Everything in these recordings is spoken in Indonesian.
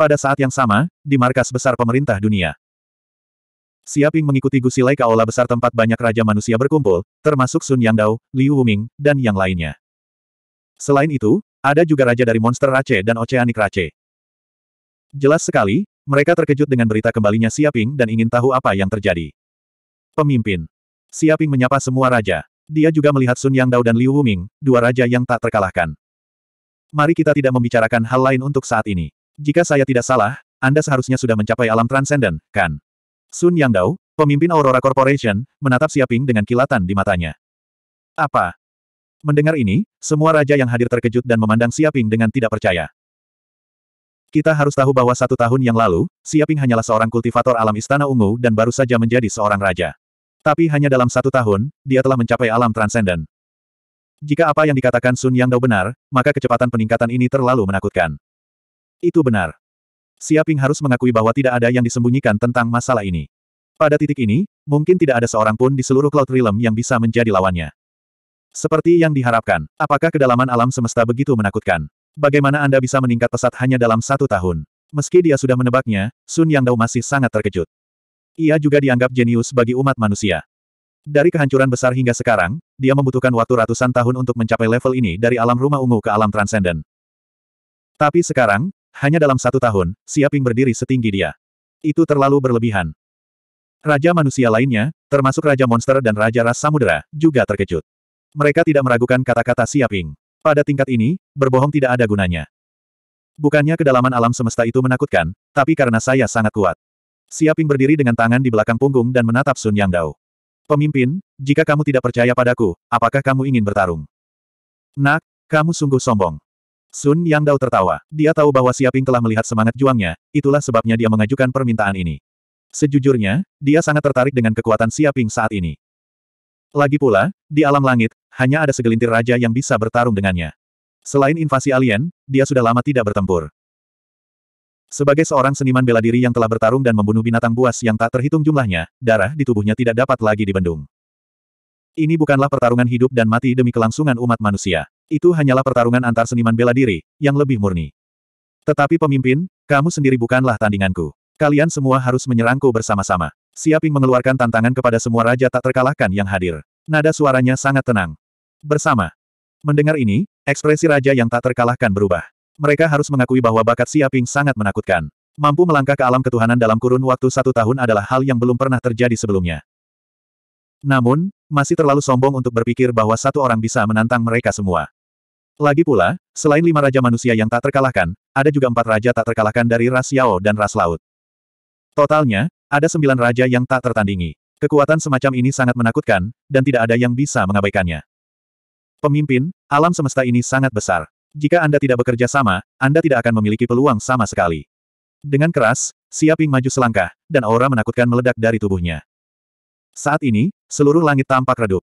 Pada saat yang sama, di markas besar pemerintah dunia. Siaping mengikuti Gusilai Kaola besar tempat banyak raja manusia berkumpul, termasuk Sun Yang Dao, Liu Wuming, dan yang lainnya. Selain itu, ada juga raja dari Monster Rache dan Oceanic Rache. Jelas sekali, mereka terkejut dengan berita kembalinya Siaping dan ingin tahu apa yang terjadi. Pemimpin. Siaping menyapa semua raja. Dia juga melihat Sun Yang Dao dan Liu Wuming, dua raja yang tak terkalahkan. Mari kita tidak membicarakan hal lain untuk saat ini. Jika saya tidak salah, Anda seharusnya sudah mencapai alam transenden, kan? Sun Yang Dao, pemimpin Aurora Corporation, menatap Siaping dengan kilatan di matanya. Apa? Mendengar ini, semua raja yang hadir terkejut dan memandang Siaping dengan tidak percaya. Kita harus tahu bahwa satu tahun yang lalu, Siaping hanyalah seorang kultivator alam Istana Ungu dan baru saja menjadi seorang raja. Tapi hanya dalam satu tahun, dia telah mencapai alam transenden. Jika apa yang dikatakan Sun Yang Dao benar, maka kecepatan peningkatan ini terlalu menakutkan. Itu benar. Siaping harus mengakui bahwa tidak ada yang disembunyikan tentang masalah ini. Pada titik ini, mungkin tidak ada seorang pun di seluruh Cloud Realm yang bisa menjadi lawannya. Seperti yang diharapkan, apakah kedalaman alam semesta begitu menakutkan? Bagaimana Anda bisa meningkat pesat hanya dalam satu tahun? Meski dia sudah menebaknya, Sun Yang Dao masih sangat terkejut. Ia juga dianggap jenius bagi umat manusia. Dari kehancuran besar hingga sekarang, dia membutuhkan waktu ratusan tahun untuk mencapai level ini dari alam rumah ungu ke alam transenden. Tapi sekarang, hanya dalam satu tahun, Siaping berdiri setinggi dia. Itu terlalu berlebihan. Raja manusia lainnya, termasuk Raja Monster dan Raja Ras Samudera, juga terkejut. Mereka tidak meragukan kata-kata Siaping. Pada tingkat ini, berbohong tidak ada gunanya. Bukannya kedalaman alam semesta itu menakutkan, tapi karena saya sangat kuat. Siaping berdiri dengan tangan di belakang punggung dan menatap Sun Yang Dao. Pemimpin, jika kamu tidak percaya padaku, apakah kamu ingin bertarung? Nak, kamu sungguh sombong. Sun Yang Dao tertawa. Dia tahu bahwa Siaping telah melihat semangat juangnya, itulah sebabnya dia mengajukan permintaan ini. Sejujurnya, dia sangat tertarik dengan kekuatan Siaping saat ini. Lagi pula, di alam langit, hanya ada segelintir raja yang bisa bertarung dengannya. Selain invasi alien, dia sudah lama tidak bertempur. Sebagai seorang seniman bela diri yang telah bertarung dan membunuh binatang buas yang tak terhitung jumlahnya, darah di tubuhnya tidak dapat lagi dibendung. Ini bukanlah pertarungan hidup dan mati demi kelangsungan umat manusia. Itu hanyalah pertarungan antar seniman bela diri, yang lebih murni. Tetapi pemimpin, kamu sendiri bukanlah tandinganku. Kalian semua harus menyerangku bersama-sama. Siaping mengeluarkan tantangan kepada semua raja tak terkalahkan yang hadir. Nada suaranya sangat tenang. Bersama. Mendengar ini, ekspresi raja yang tak terkalahkan berubah. Mereka harus mengakui bahwa bakat Siaping sangat menakutkan. Mampu melangkah ke alam ketuhanan dalam kurun waktu satu tahun adalah hal yang belum pernah terjadi sebelumnya. Namun, masih terlalu sombong untuk berpikir bahwa satu orang bisa menantang mereka semua. Lagi pula, selain lima raja manusia yang tak terkalahkan, ada juga empat raja tak terkalahkan dari ras Yao dan ras laut. Totalnya, ada sembilan raja yang tak tertandingi. Kekuatan semacam ini sangat menakutkan, dan tidak ada yang bisa mengabaikannya. Pemimpin, alam semesta ini sangat besar. Jika Anda tidak bekerja sama, Anda tidak akan memiliki peluang sama sekali. Dengan keras, Siaping maju selangkah, dan aura menakutkan meledak dari tubuhnya. Saat ini, seluruh langit tampak redup.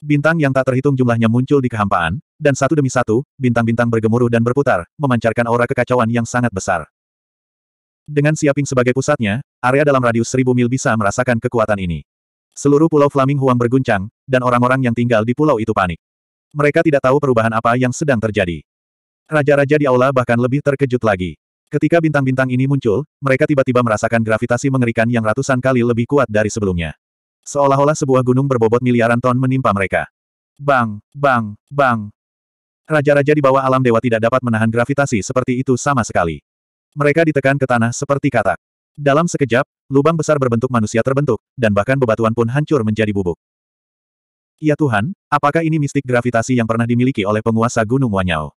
Bintang yang tak terhitung jumlahnya muncul di kehampaan, dan satu demi satu, bintang-bintang bergemuruh dan berputar, memancarkan aura kekacauan yang sangat besar. Dengan Siaping sebagai pusatnya, area dalam radius seribu mil bisa merasakan kekuatan ini. Seluruh pulau Flaming Huang berguncang, dan orang-orang yang tinggal di pulau itu panik. Mereka tidak tahu perubahan apa yang sedang terjadi. Raja-raja di aula bahkan lebih terkejut lagi. Ketika bintang-bintang ini muncul, mereka tiba-tiba merasakan gravitasi mengerikan yang ratusan kali lebih kuat dari sebelumnya. Seolah-olah sebuah gunung berbobot miliaran ton menimpa mereka. Bang, bang, bang. Raja-raja di bawah alam dewa tidak dapat menahan gravitasi seperti itu sama sekali. Mereka ditekan ke tanah seperti katak. Dalam sekejap, lubang besar berbentuk manusia terbentuk, dan bahkan bebatuan pun hancur menjadi bubuk. Ya Tuhan, apakah ini mistik gravitasi yang pernah dimiliki oleh penguasa Gunung Wanyao?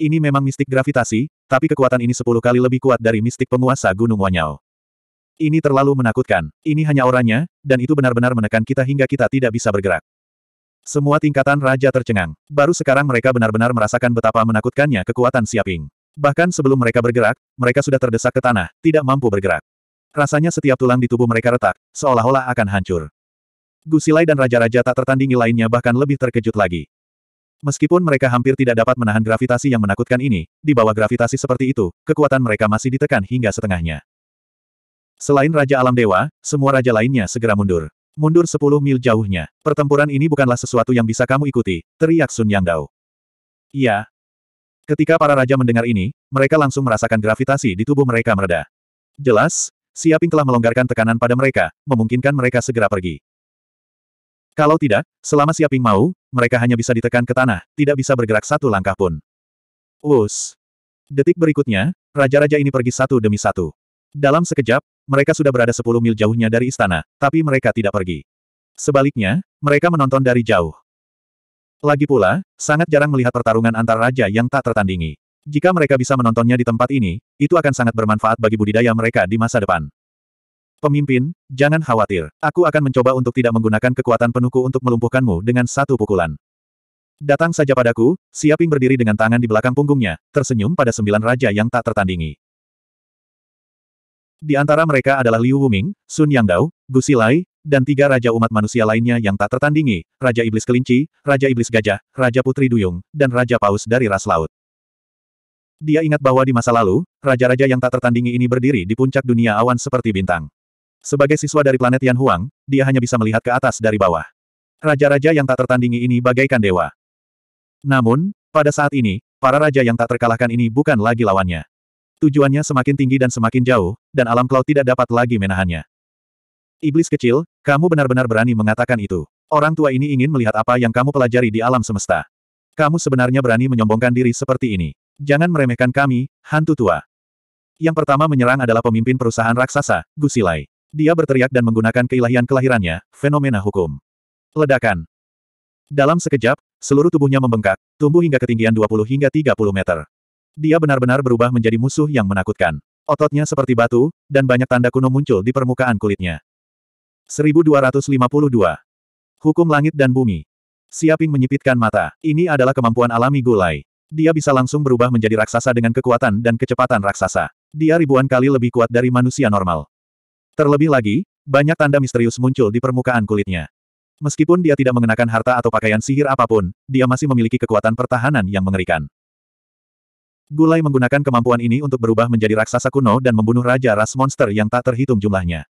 Ini memang mistik gravitasi, tapi kekuatan ini sepuluh kali lebih kuat dari mistik penguasa Gunung Wanyao. Ini terlalu menakutkan. Ini hanya orangnya, dan itu benar-benar menekan kita hingga kita tidak bisa bergerak. Semua tingkatan raja tercengang. Baru sekarang mereka benar-benar merasakan betapa menakutkannya kekuatan Siaping. Bahkan sebelum mereka bergerak, mereka sudah terdesak ke tanah, tidak mampu bergerak. Rasanya setiap tulang di tubuh mereka retak, seolah-olah akan hancur. Gusilai dan raja-raja tak tertandingi lainnya bahkan lebih terkejut lagi. Meskipun mereka hampir tidak dapat menahan gravitasi yang menakutkan ini, di bawah gravitasi seperti itu, kekuatan mereka masih ditekan hingga setengahnya. Selain Raja Alam Dewa, semua raja lainnya segera mundur. Mundur sepuluh mil jauhnya. Pertempuran ini bukanlah sesuatu yang bisa kamu ikuti, teriak Sun Yang Dao. Iya. Ketika para raja mendengar ini, mereka langsung merasakan gravitasi di tubuh mereka mereda. Jelas, Siaping telah melonggarkan tekanan pada mereka, memungkinkan mereka segera pergi. Kalau tidak, selama Siaping mau, mereka hanya bisa ditekan ke tanah, tidak bisa bergerak satu langkah pun. Us. Detik berikutnya, raja-raja ini pergi satu demi satu. Dalam sekejap, mereka sudah berada sepuluh mil jauhnya dari istana, tapi mereka tidak pergi. Sebaliknya, mereka menonton dari jauh. Lagi pula, sangat jarang melihat pertarungan antar raja yang tak tertandingi. Jika mereka bisa menontonnya di tempat ini, itu akan sangat bermanfaat bagi budidaya mereka di masa depan. Pemimpin, jangan khawatir. Aku akan mencoba untuk tidak menggunakan kekuatan penuhku untuk melumpuhkanmu dengan satu pukulan. Datang saja padaku, Siaping berdiri dengan tangan di belakang punggungnya, tersenyum pada sembilan raja yang tak tertandingi. Di antara mereka adalah Liu Wuming, Sun Yang Dao, Gu Silai, dan tiga raja umat manusia lainnya yang tak tertandingi, Raja Iblis Kelinci, Raja Iblis Gajah, Raja Putri Duyung, dan Raja Paus dari Ras Laut. Dia ingat bahwa di masa lalu, raja-raja yang tak tertandingi ini berdiri di puncak dunia awan seperti bintang. Sebagai siswa dari planet Yan Huang, dia hanya bisa melihat ke atas dari bawah. Raja-raja yang tak tertandingi ini bagaikan dewa. Namun, pada saat ini, para raja yang tak terkalahkan ini bukan lagi lawannya. Tujuannya semakin tinggi dan semakin jauh, dan alam cloud tidak dapat lagi menahannya. Iblis kecil, kamu benar-benar berani mengatakan itu. Orang tua ini ingin melihat apa yang kamu pelajari di alam semesta. Kamu sebenarnya berani menyombongkan diri seperti ini. Jangan meremehkan kami, hantu tua. Yang pertama menyerang adalah pemimpin perusahaan raksasa, Gusilai. Dia berteriak dan menggunakan keilahian kelahirannya, fenomena hukum. Ledakan. Dalam sekejap, seluruh tubuhnya membengkak, tumbuh hingga ketinggian 20 hingga 30 meter. Dia benar-benar berubah menjadi musuh yang menakutkan. Ototnya seperti batu, dan banyak tanda kuno muncul di permukaan kulitnya. 1252. Hukum Langit dan Bumi. Siaping menyipitkan mata. Ini adalah kemampuan alami Gulai. Dia bisa langsung berubah menjadi raksasa dengan kekuatan dan kecepatan raksasa. Dia ribuan kali lebih kuat dari manusia normal. Terlebih lagi, banyak tanda misterius muncul di permukaan kulitnya. Meskipun dia tidak mengenakan harta atau pakaian sihir apapun, dia masih memiliki kekuatan pertahanan yang mengerikan. Gulai menggunakan kemampuan ini untuk berubah menjadi raksasa kuno dan membunuh raja ras monster yang tak terhitung jumlahnya.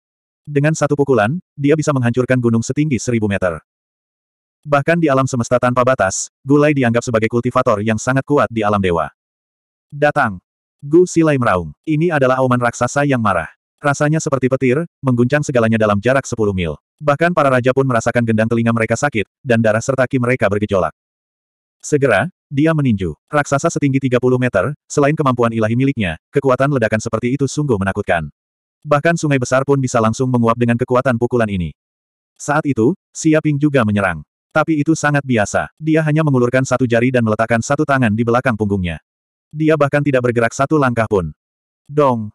Dengan satu pukulan, dia bisa menghancurkan gunung setinggi seribu meter. Bahkan di alam semesta tanpa batas, Gulai dianggap sebagai kultivator yang sangat kuat di alam dewa. Datang! Gu Silai meraung. Ini adalah auman raksasa yang marah. Rasanya seperti petir, mengguncang segalanya dalam jarak 10 mil. Bahkan para raja pun merasakan gendang telinga mereka sakit, dan darah serta ki mereka bergejolak. Segera, dia meninju. Raksasa setinggi 30 meter, selain kemampuan ilahi miliknya, kekuatan ledakan seperti itu sungguh menakutkan. Bahkan sungai besar pun bisa langsung menguap dengan kekuatan pukulan ini. Saat itu, Siaping juga menyerang. Tapi itu sangat biasa. Dia hanya mengulurkan satu jari dan meletakkan satu tangan di belakang punggungnya. Dia bahkan tidak bergerak satu langkah pun. Dong!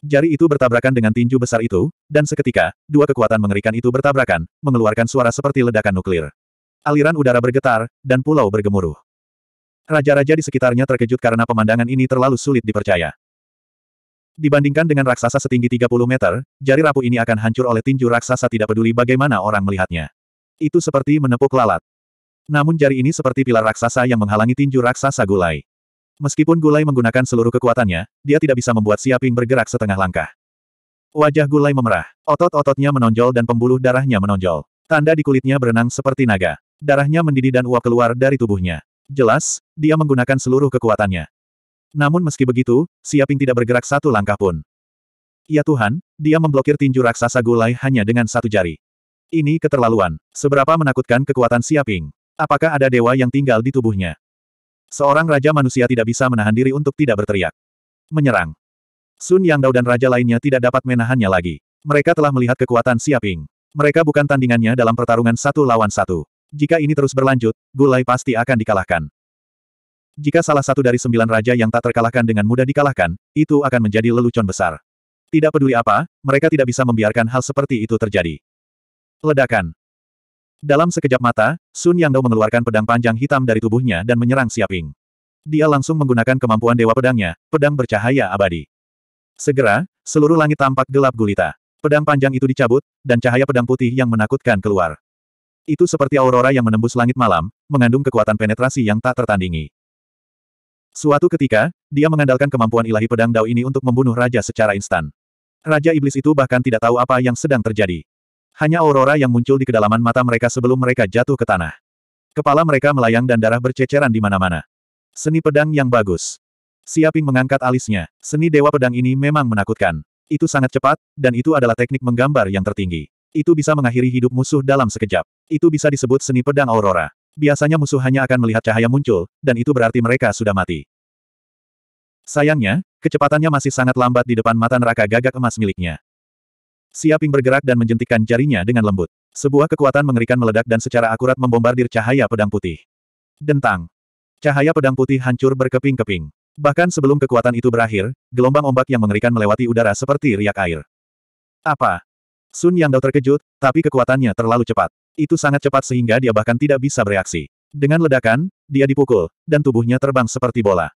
Jari itu bertabrakan dengan tinju besar itu, dan seketika, dua kekuatan mengerikan itu bertabrakan, mengeluarkan suara seperti ledakan nuklir. Aliran udara bergetar, dan pulau bergemuruh. Raja-raja di sekitarnya terkejut karena pemandangan ini terlalu sulit dipercaya. Dibandingkan dengan raksasa setinggi 30 meter, jari rapuh ini akan hancur oleh tinju raksasa tidak peduli bagaimana orang melihatnya. Itu seperti menepuk lalat. Namun jari ini seperti pilar raksasa yang menghalangi tinju raksasa gulai. Meskipun Gulai menggunakan seluruh kekuatannya, dia tidak bisa membuat Siaping bergerak setengah langkah. Wajah Gulai memerah, otot-ototnya menonjol dan pembuluh darahnya menonjol. Tanda di kulitnya berenang seperti naga. Darahnya mendidih dan uap keluar dari tubuhnya. Jelas, dia menggunakan seluruh kekuatannya. Namun meski begitu, Siaping tidak bergerak satu langkah pun. Ya Tuhan, dia memblokir tinju raksasa gulai hanya dengan satu jari. Ini keterlaluan. Seberapa menakutkan kekuatan Siaping. Apakah ada dewa yang tinggal di tubuhnya? Seorang raja manusia tidak bisa menahan diri untuk tidak berteriak. Menyerang. Sun Yang Dao dan raja lainnya tidak dapat menahannya lagi. Mereka telah melihat kekuatan Siaping. Mereka bukan tandingannya dalam pertarungan satu lawan satu. Jika ini terus berlanjut, Gulai pasti akan dikalahkan. Jika salah satu dari sembilan raja yang tak terkalahkan dengan mudah dikalahkan, itu akan menjadi lelucon besar. Tidak peduli apa, mereka tidak bisa membiarkan hal seperti itu terjadi. Ledakan. Dalam sekejap mata, Sun Yang Yangdao mengeluarkan pedang panjang hitam dari tubuhnya dan menyerang Siaping. Dia langsung menggunakan kemampuan dewa pedangnya, pedang bercahaya abadi. Segera, seluruh langit tampak gelap gulita. Pedang panjang itu dicabut, dan cahaya pedang putih yang menakutkan keluar. Itu seperti aurora yang menembus langit malam, mengandung kekuatan penetrasi yang tak tertandingi. Suatu ketika, dia mengandalkan kemampuan ilahi pedang Dao ini untuk membunuh raja secara instan. Raja iblis itu bahkan tidak tahu apa yang sedang terjadi. Hanya aurora yang muncul di kedalaman mata mereka sebelum mereka jatuh ke tanah. Kepala mereka melayang dan darah berceceran di mana-mana. Seni pedang yang bagus. Siaping mengangkat alisnya. Seni dewa pedang ini memang menakutkan. Itu sangat cepat, dan itu adalah teknik menggambar yang tertinggi. Itu bisa mengakhiri hidup musuh dalam sekejap. Itu bisa disebut seni pedang aurora. Biasanya musuh hanya akan melihat cahaya muncul, dan itu berarti mereka sudah mati. Sayangnya, kecepatannya masih sangat lambat di depan mata neraka gagak emas miliknya. Siaping bergerak dan menjentikkan jarinya dengan lembut. Sebuah kekuatan mengerikan meledak dan secara akurat membombardir cahaya pedang putih. Dentang. Cahaya pedang putih hancur berkeping-keping. Bahkan sebelum kekuatan itu berakhir, gelombang ombak yang mengerikan melewati udara seperti riak air. Apa? Sun Yang Dao terkejut, tapi kekuatannya terlalu cepat. Itu sangat cepat sehingga dia bahkan tidak bisa bereaksi. Dengan ledakan, dia dipukul, dan tubuhnya terbang seperti bola.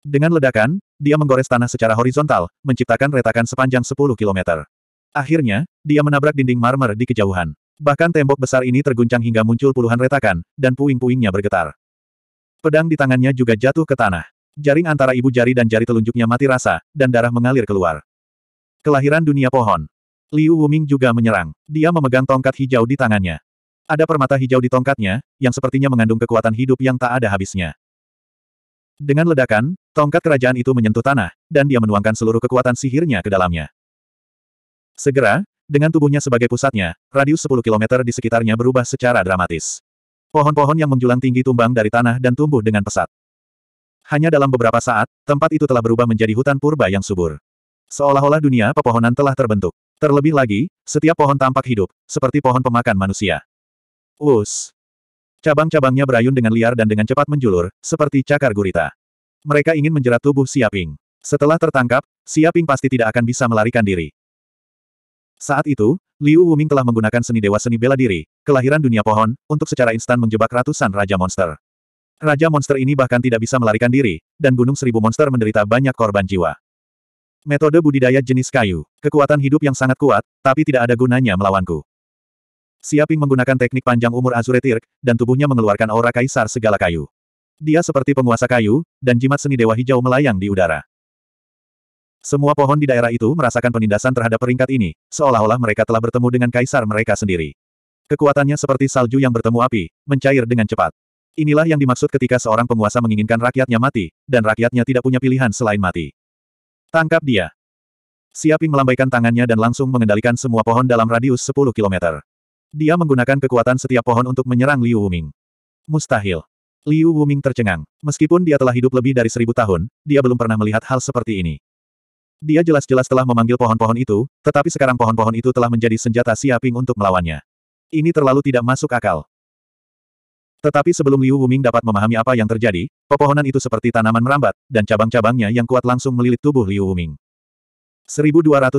Dengan ledakan, dia menggores tanah secara horizontal, menciptakan retakan sepanjang 10 km. Akhirnya, dia menabrak dinding marmer di kejauhan. Bahkan tembok besar ini terguncang hingga muncul puluhan retakan, dan puing-puingnya bergetar. Pedang di tangannya juga jatuh ke tanah. Jaring antara ibu jari dan jari telunjuknya mati rasa, dan darah mengalir keluar. Kelahiran dunia pohon. Liu Wuming juga menyerang. Dia memegang tongkat hijau di tangannya. Ada permata hijau di tongkatnya, yang sepertinya mengandung kekuatan hidup yang tak ada habisnya. Dengan ledakan, tongkat kerajaan itu menyentuh tanah, dan dia menuangkan seluruh kekuatan sihirnya ke dalamnya. Segera, dengan tubuhnya sebagai pusatnya, radius 10 km di sekitarnya berubah secara dramatis. Pohon-pohon yang menjulang tinggi tumbang dari tanah dan tumbuh dengan pesat. Hanya dalam beberapa saat, tempat itu telah berubah menjadi hutan purba yang subur. Seolah-olah dunia pepohonan telah terbentuk. Terlebih lagi, setiap pohon tampak hidup, seperti pohon pemakan manusia. Us. Cabang-cabangnya berayun dengan liar dan dengan cepat menjulur, seperti cakar gurita. Mereka ingin menjerat tubuh Siaping. Setelah tertangkap, Siaping pasti tidak akan bisa melarikan diri. Saat itu, Liu Wuming telah menggunakan seni dewa seni bela diri, kelahiran dunia pohon, untuk secara instan menjebak ratusan raja monster. Raja monster ini bahkan tidak bisa melarikan diri, dan gunung seribu monster menderita banyak korban jiwa. Metode budidaya jenis kayu. Kekuatan hidup yang sangat kuat, tapi tidak ada gunanya melawanku. Siaping menggunakan teknik panjang umur Azure dan tubuhnya mengeluarkan aura kaisar segala kayu. Dia seperti penguasa kayu, dan jimat seni dewa hijau melayang di udara. Semua pohon di daerah itu merasakan penindasan terhadap peringkat ini, seolah-olah mereka telah bertemu dengan kaisar mereka sendiri. Kekuatannya seperti salju yang bertemu api, mencair dengan cepat. Inilah yang dimaksud ketika seorang penguasa menginginkan rakyatnya mati, dan rakyatnya tidak punya pilihan selain mati. Tangkap dia. Siaping melambaikan tangannya dan langsung mengendalikan semua pohon dalam radius 10 km. Dia menggunakan kekuatan setiap pohon untuk menyerang Liu Wuming. Mustahil. Liu Wuming tercengang. Meskipun dia telah hidup lebih dari seribu tahun, dia belum pernah melihat hal seperti ini. Dia jelas-jelas telah memanggil pohon-pohon itu, tetapi sekarang pohon-pohon itu telah menjadi senjata Siaping untuk melawannya. Ini terlalu tidak masuk akal. Tetapi sebelum Liu Wuming dapat memahami apa yang terjadi, pepohonan itu seperti tanaman merambat, dan cabang-cabangnya yang kuat langsung melilit tubuh Liu Wuming. 1253.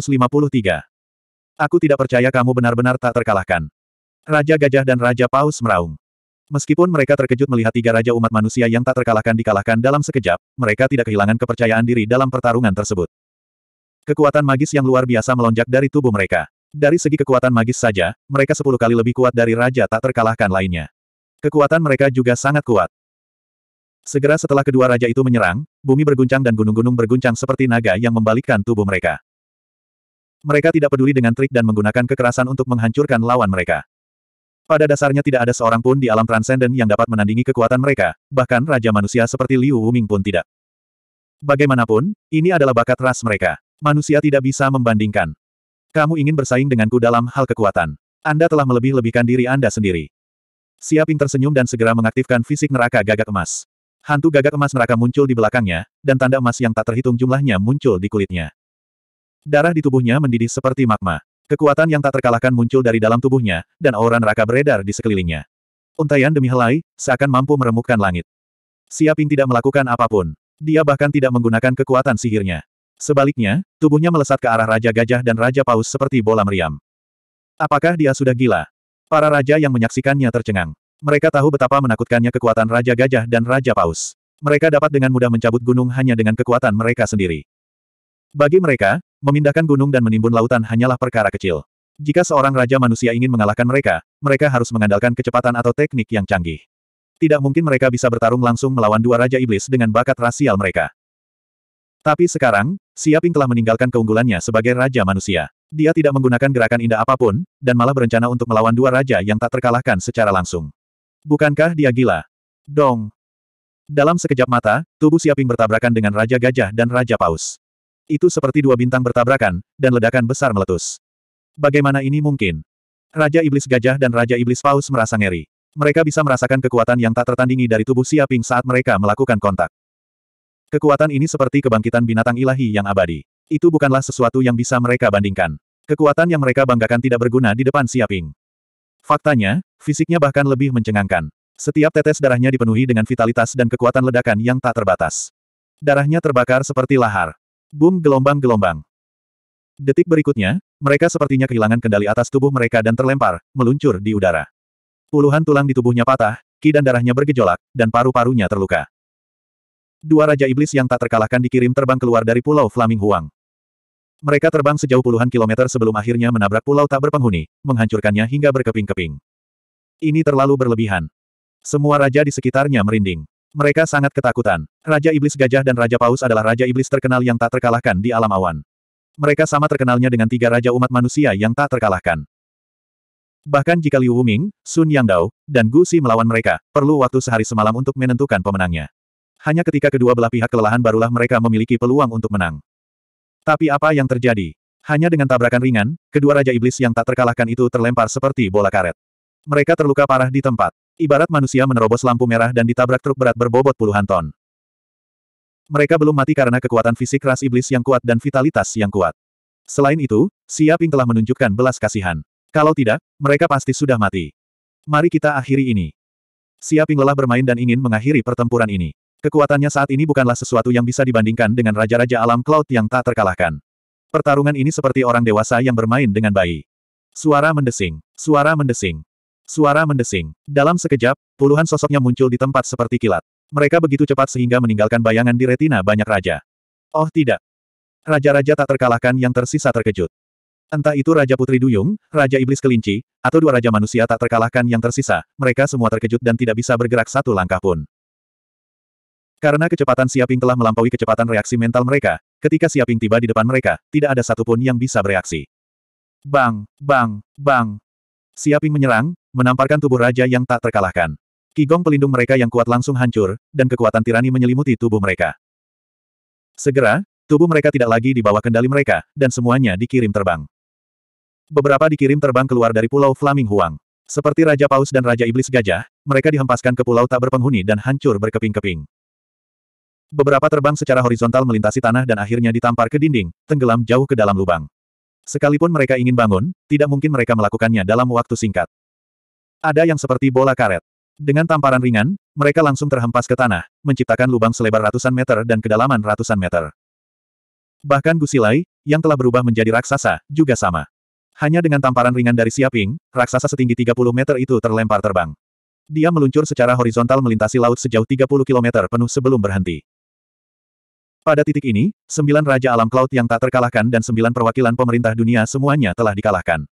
Aku tidak percaya kamu benar-benar tak terkalahkan. Raja Gajah dan Raja Paus meraung. Meskipun mereka terkejut melihat tiga raja umat manusia yang tak terkalahkan dikalahkan dalam sekejap, mereka tidak kehilangan kepercayaan diri dalam pertarungan tersebut. Kekuatan magis yang luar biasa melonjak dari tubuh mereka. Dari segi kekuatan magis saja, mereka sepuluh kali lebih kuat dari raja tak terkalahkan lainnya. Kekuatan mereka juga sangat kuat. Segera setelah kedua raja itu menyerang, bumi berguncang dan gunung-gunung berguncang seperti naga yang membalikkan tubuh mereka. Mereka tidak peduli dengan trik dan menggunakan kekerasan untuk menghancurkan lawan mereka. Pada dasarnya tidak ada seorang pun di alam transenden yang dapat menandingi kekuatan mereka, bahkan raja manusia seperti Liu Wuming pun tidak. Bagaimanapun, ini adalah bakat ras mereka. Manusia tidak bisa membandingkan. Kamu ingin bersaing denganku dalam hal kekuatan. Anda telah melebih-lebihkan diri Anda sendiri. Siaping tersenyum dan segera mengaktifkan fisik neraka gagak emas. Hantu gagak emas neraka muncul di belakangnya, dan tanda emas yang tak terhitung jumlahnya muncul di kulitnya. Darah di tubuhnya mendidih seperti magma. Kekuatan yang tak terkalahkan muncul dari dalam tubuhnya, dan aura neraka beredar di sekelilingnya. Untayan demi helai, seakan mampu meremukkan langit. Siaping tidak melakukan apapun. Dia bahkan tidak menggunakan kekuatan sihirnya. Sebaliknya, tubuhnya melesat ke arah Raja Gajah dan Raja Paus seperti bola meriam. Apakah dia sudah gila? Para raja yang menyaksikannya tercengang. Mereka tahu betapa menakutkannya kekuatan Raja Gajah dan Raja Paus. Mereka dapat dengan mudah mencabut gunung hanya dengan kekuatan mereka sendiri. Bagi mereka, memindahkan gunung dan menimbun lautan hanyalah perkara kecil. Jika seorang raja manusia ingin mengalahkan mereka, mereka harus mengandalkan kecepatan atau teknik yang canggih. Tidak mungkin mereka bisa bertarung langsung melawan dua raja iblis dengan bakat rasial mereka. Tapi sekarang, Siaping telah meninggalkan keunggulannya sebagai raja manusia. Dia tidak menggunakan gerakan indah apapun, dan malah berencana untuk melawan dua raja yang tak terkalahkan secara langsung. Bukankah dia gila? Dong! Dalam sekejap mata, tubuh Siaping bertabrakan dengan Raja Gajah dan Raja Paus. Itu seperti dua bintang bertabrakan, dan ledakan besar meletus. Bagaimana ini mungkin? Raja Iblis Gajah dan Raja Iblis Paus merasa ngeri. Mereka bisa merasakan kekuatan yang tak tertandingi dari tubuh Siaping saat mereka melakukan kontak. Kekuatan ini seperti kebangkitan binatang ilahi yang abadi. Itu bukanlah sesuatu yang bisa mereka bandingkan. Kekuatan yang mereka banggakan tidak berguna di depan Siaping. Faktanya, fisiknya bahkan lebih mencengangkan. Setiap tetes darahnya dipenuhi dengan vitalitas dan kekuatan ledakan yang tak terbatas. Darahnya terbakar seperti lahar. Boom gelombang-gelombang. Detik berikutnya, mereka sepertinya kehilangan kendali atas tubuh mereka dan terlempar, meluncur di udara. Puluhan tulang di tubuhnya patah, ki dan darahnya bergejolak, dan paru-parunya terluka dua Raja Iblis yang tak terkalahkan dikirim terbang keluar dari Pulau Flaming Huang. Mereka terbang sejauh puluhan kilometer sebelum akhirnya menabrak pulau tak berpenghuni, menghancurkannya hingga berkeping-keping. Ini terlalu berlebihan. Semua raja di sekitarnya merinding. Mereka sangat ketakutan. Raja Iblis Gajah dan Raja Paus adalah Raja Iblis terkenal yang tak terkalahkan di alam awan. Mereka sama terkenalnya dengan tiga Raja Umat Manusia yang tak terkalahkan. Bahkan jika Liu Wuming, Sun Yang Dao, dan Gu Xi melawan mereka, perlu waktu sehari semalam untuk menentukan pemenangnya. Hanya ketika kedua belah pihak kelelahan barulah mereka memiliki peluang untuk menang. Tapi apa yang terjadi? Hanya dengan tabrakan ringan, kedua Raja Iblis yang tak terkalahkan itu terlempar seperti bola karet. Mereka terluka parah di tempat. Ibarat manusia menerobos lampu merah dan ditabrak truk berat berbobot puluhan ton. Mereka belum mati karena kekuatan fisik ras iblis yang kuat dan vitalitas yang kuat. Selain itu, Siaping telah menunjukkan belas kasihan. Kalau tidak, mereka pasti sudah mati. Mari kita akhiri ini. Siaping lelah bermain dan ingin mengakhiri pertempuran ini. Kekuatannya saat ini bukanlah sesuatu yang bisa dibandingkan dengan raja-raja alam Cloud yang tak terkalahkan. Pertarungan ini seperti orang dewasa yang bermain dengan bayi. Suara mendesing. Suara mendesing. Suara mendesing. Dalam sekejap, puluhan sosoknya muncul di tempat seperti kilat. Mereka begitu cepat sehingga meninggalkan bayangan di retina banyak raja. Oh tidak. Raja-raja tak terkalahkan yang tersisa terkejut. Entah itu Raja Putri Duyung, Raja Iblis Kelinci, atau dua Raja Manusia tak terkalahkan yang tersisa, mereka semua terkejut dan tidak bisa bergerak satu langkah pun. Karena kecepatan Siaping telah melampaui kecepatan reaksi mental mereka, ketika Siaping tiba di depan mereka, tidak ada satupun yang bisa bereaksi. Bang, bang, bang. Siaping menyerang, menamparkan tubuh raja yang tak terkalahkan. Kigong pelindung mereka yang kuat langsung hancur, dan kekuatan tirani menyelimuti tubuh mereka. Segera, tubuh mereka tidak lagi di bawah kendali mereka, dan semuanya dikirim terbang. Beberapa dikirim terbang keluar dari Pulau Flaming Huang. Seperti Raja Paus dan Raja Iblis Gajah, mereka dihempaskan ke pulau tak berpenghuni dan hancur berkeping-keping. Beberapa terbang secara horizontal melintasi tanah dan akhirnya ditampar ke dinding, tenggelam jauh ke dalam lubang. Sekalipun mereka ingin bangun, tidak mungkin mereka melakukannya dalam waktu singkat. Ada yang seperti bola karet. Dengan tamparan ringan, mereka langsung terhempas ke tanah, menciptakan lubang selebar ratusan meter dan kedalaman ratusan meter. Bahkan Gusilai, yang telah berubah menjadi raksasa, juga sama. Hanya dengan tamparan ringan dari Siaping, raksasa setinggi 30 meter itu terlempar terbang. Dia meluncur secara horizontal melintasi laut sejauh 30 km penuh sebelum berhenti. Pada titik ini, sembilan Raja Alam Cloud yang tak terkalahkan dan sembilan perwakilan pemerintah dunia semuanya telah dikalahkan.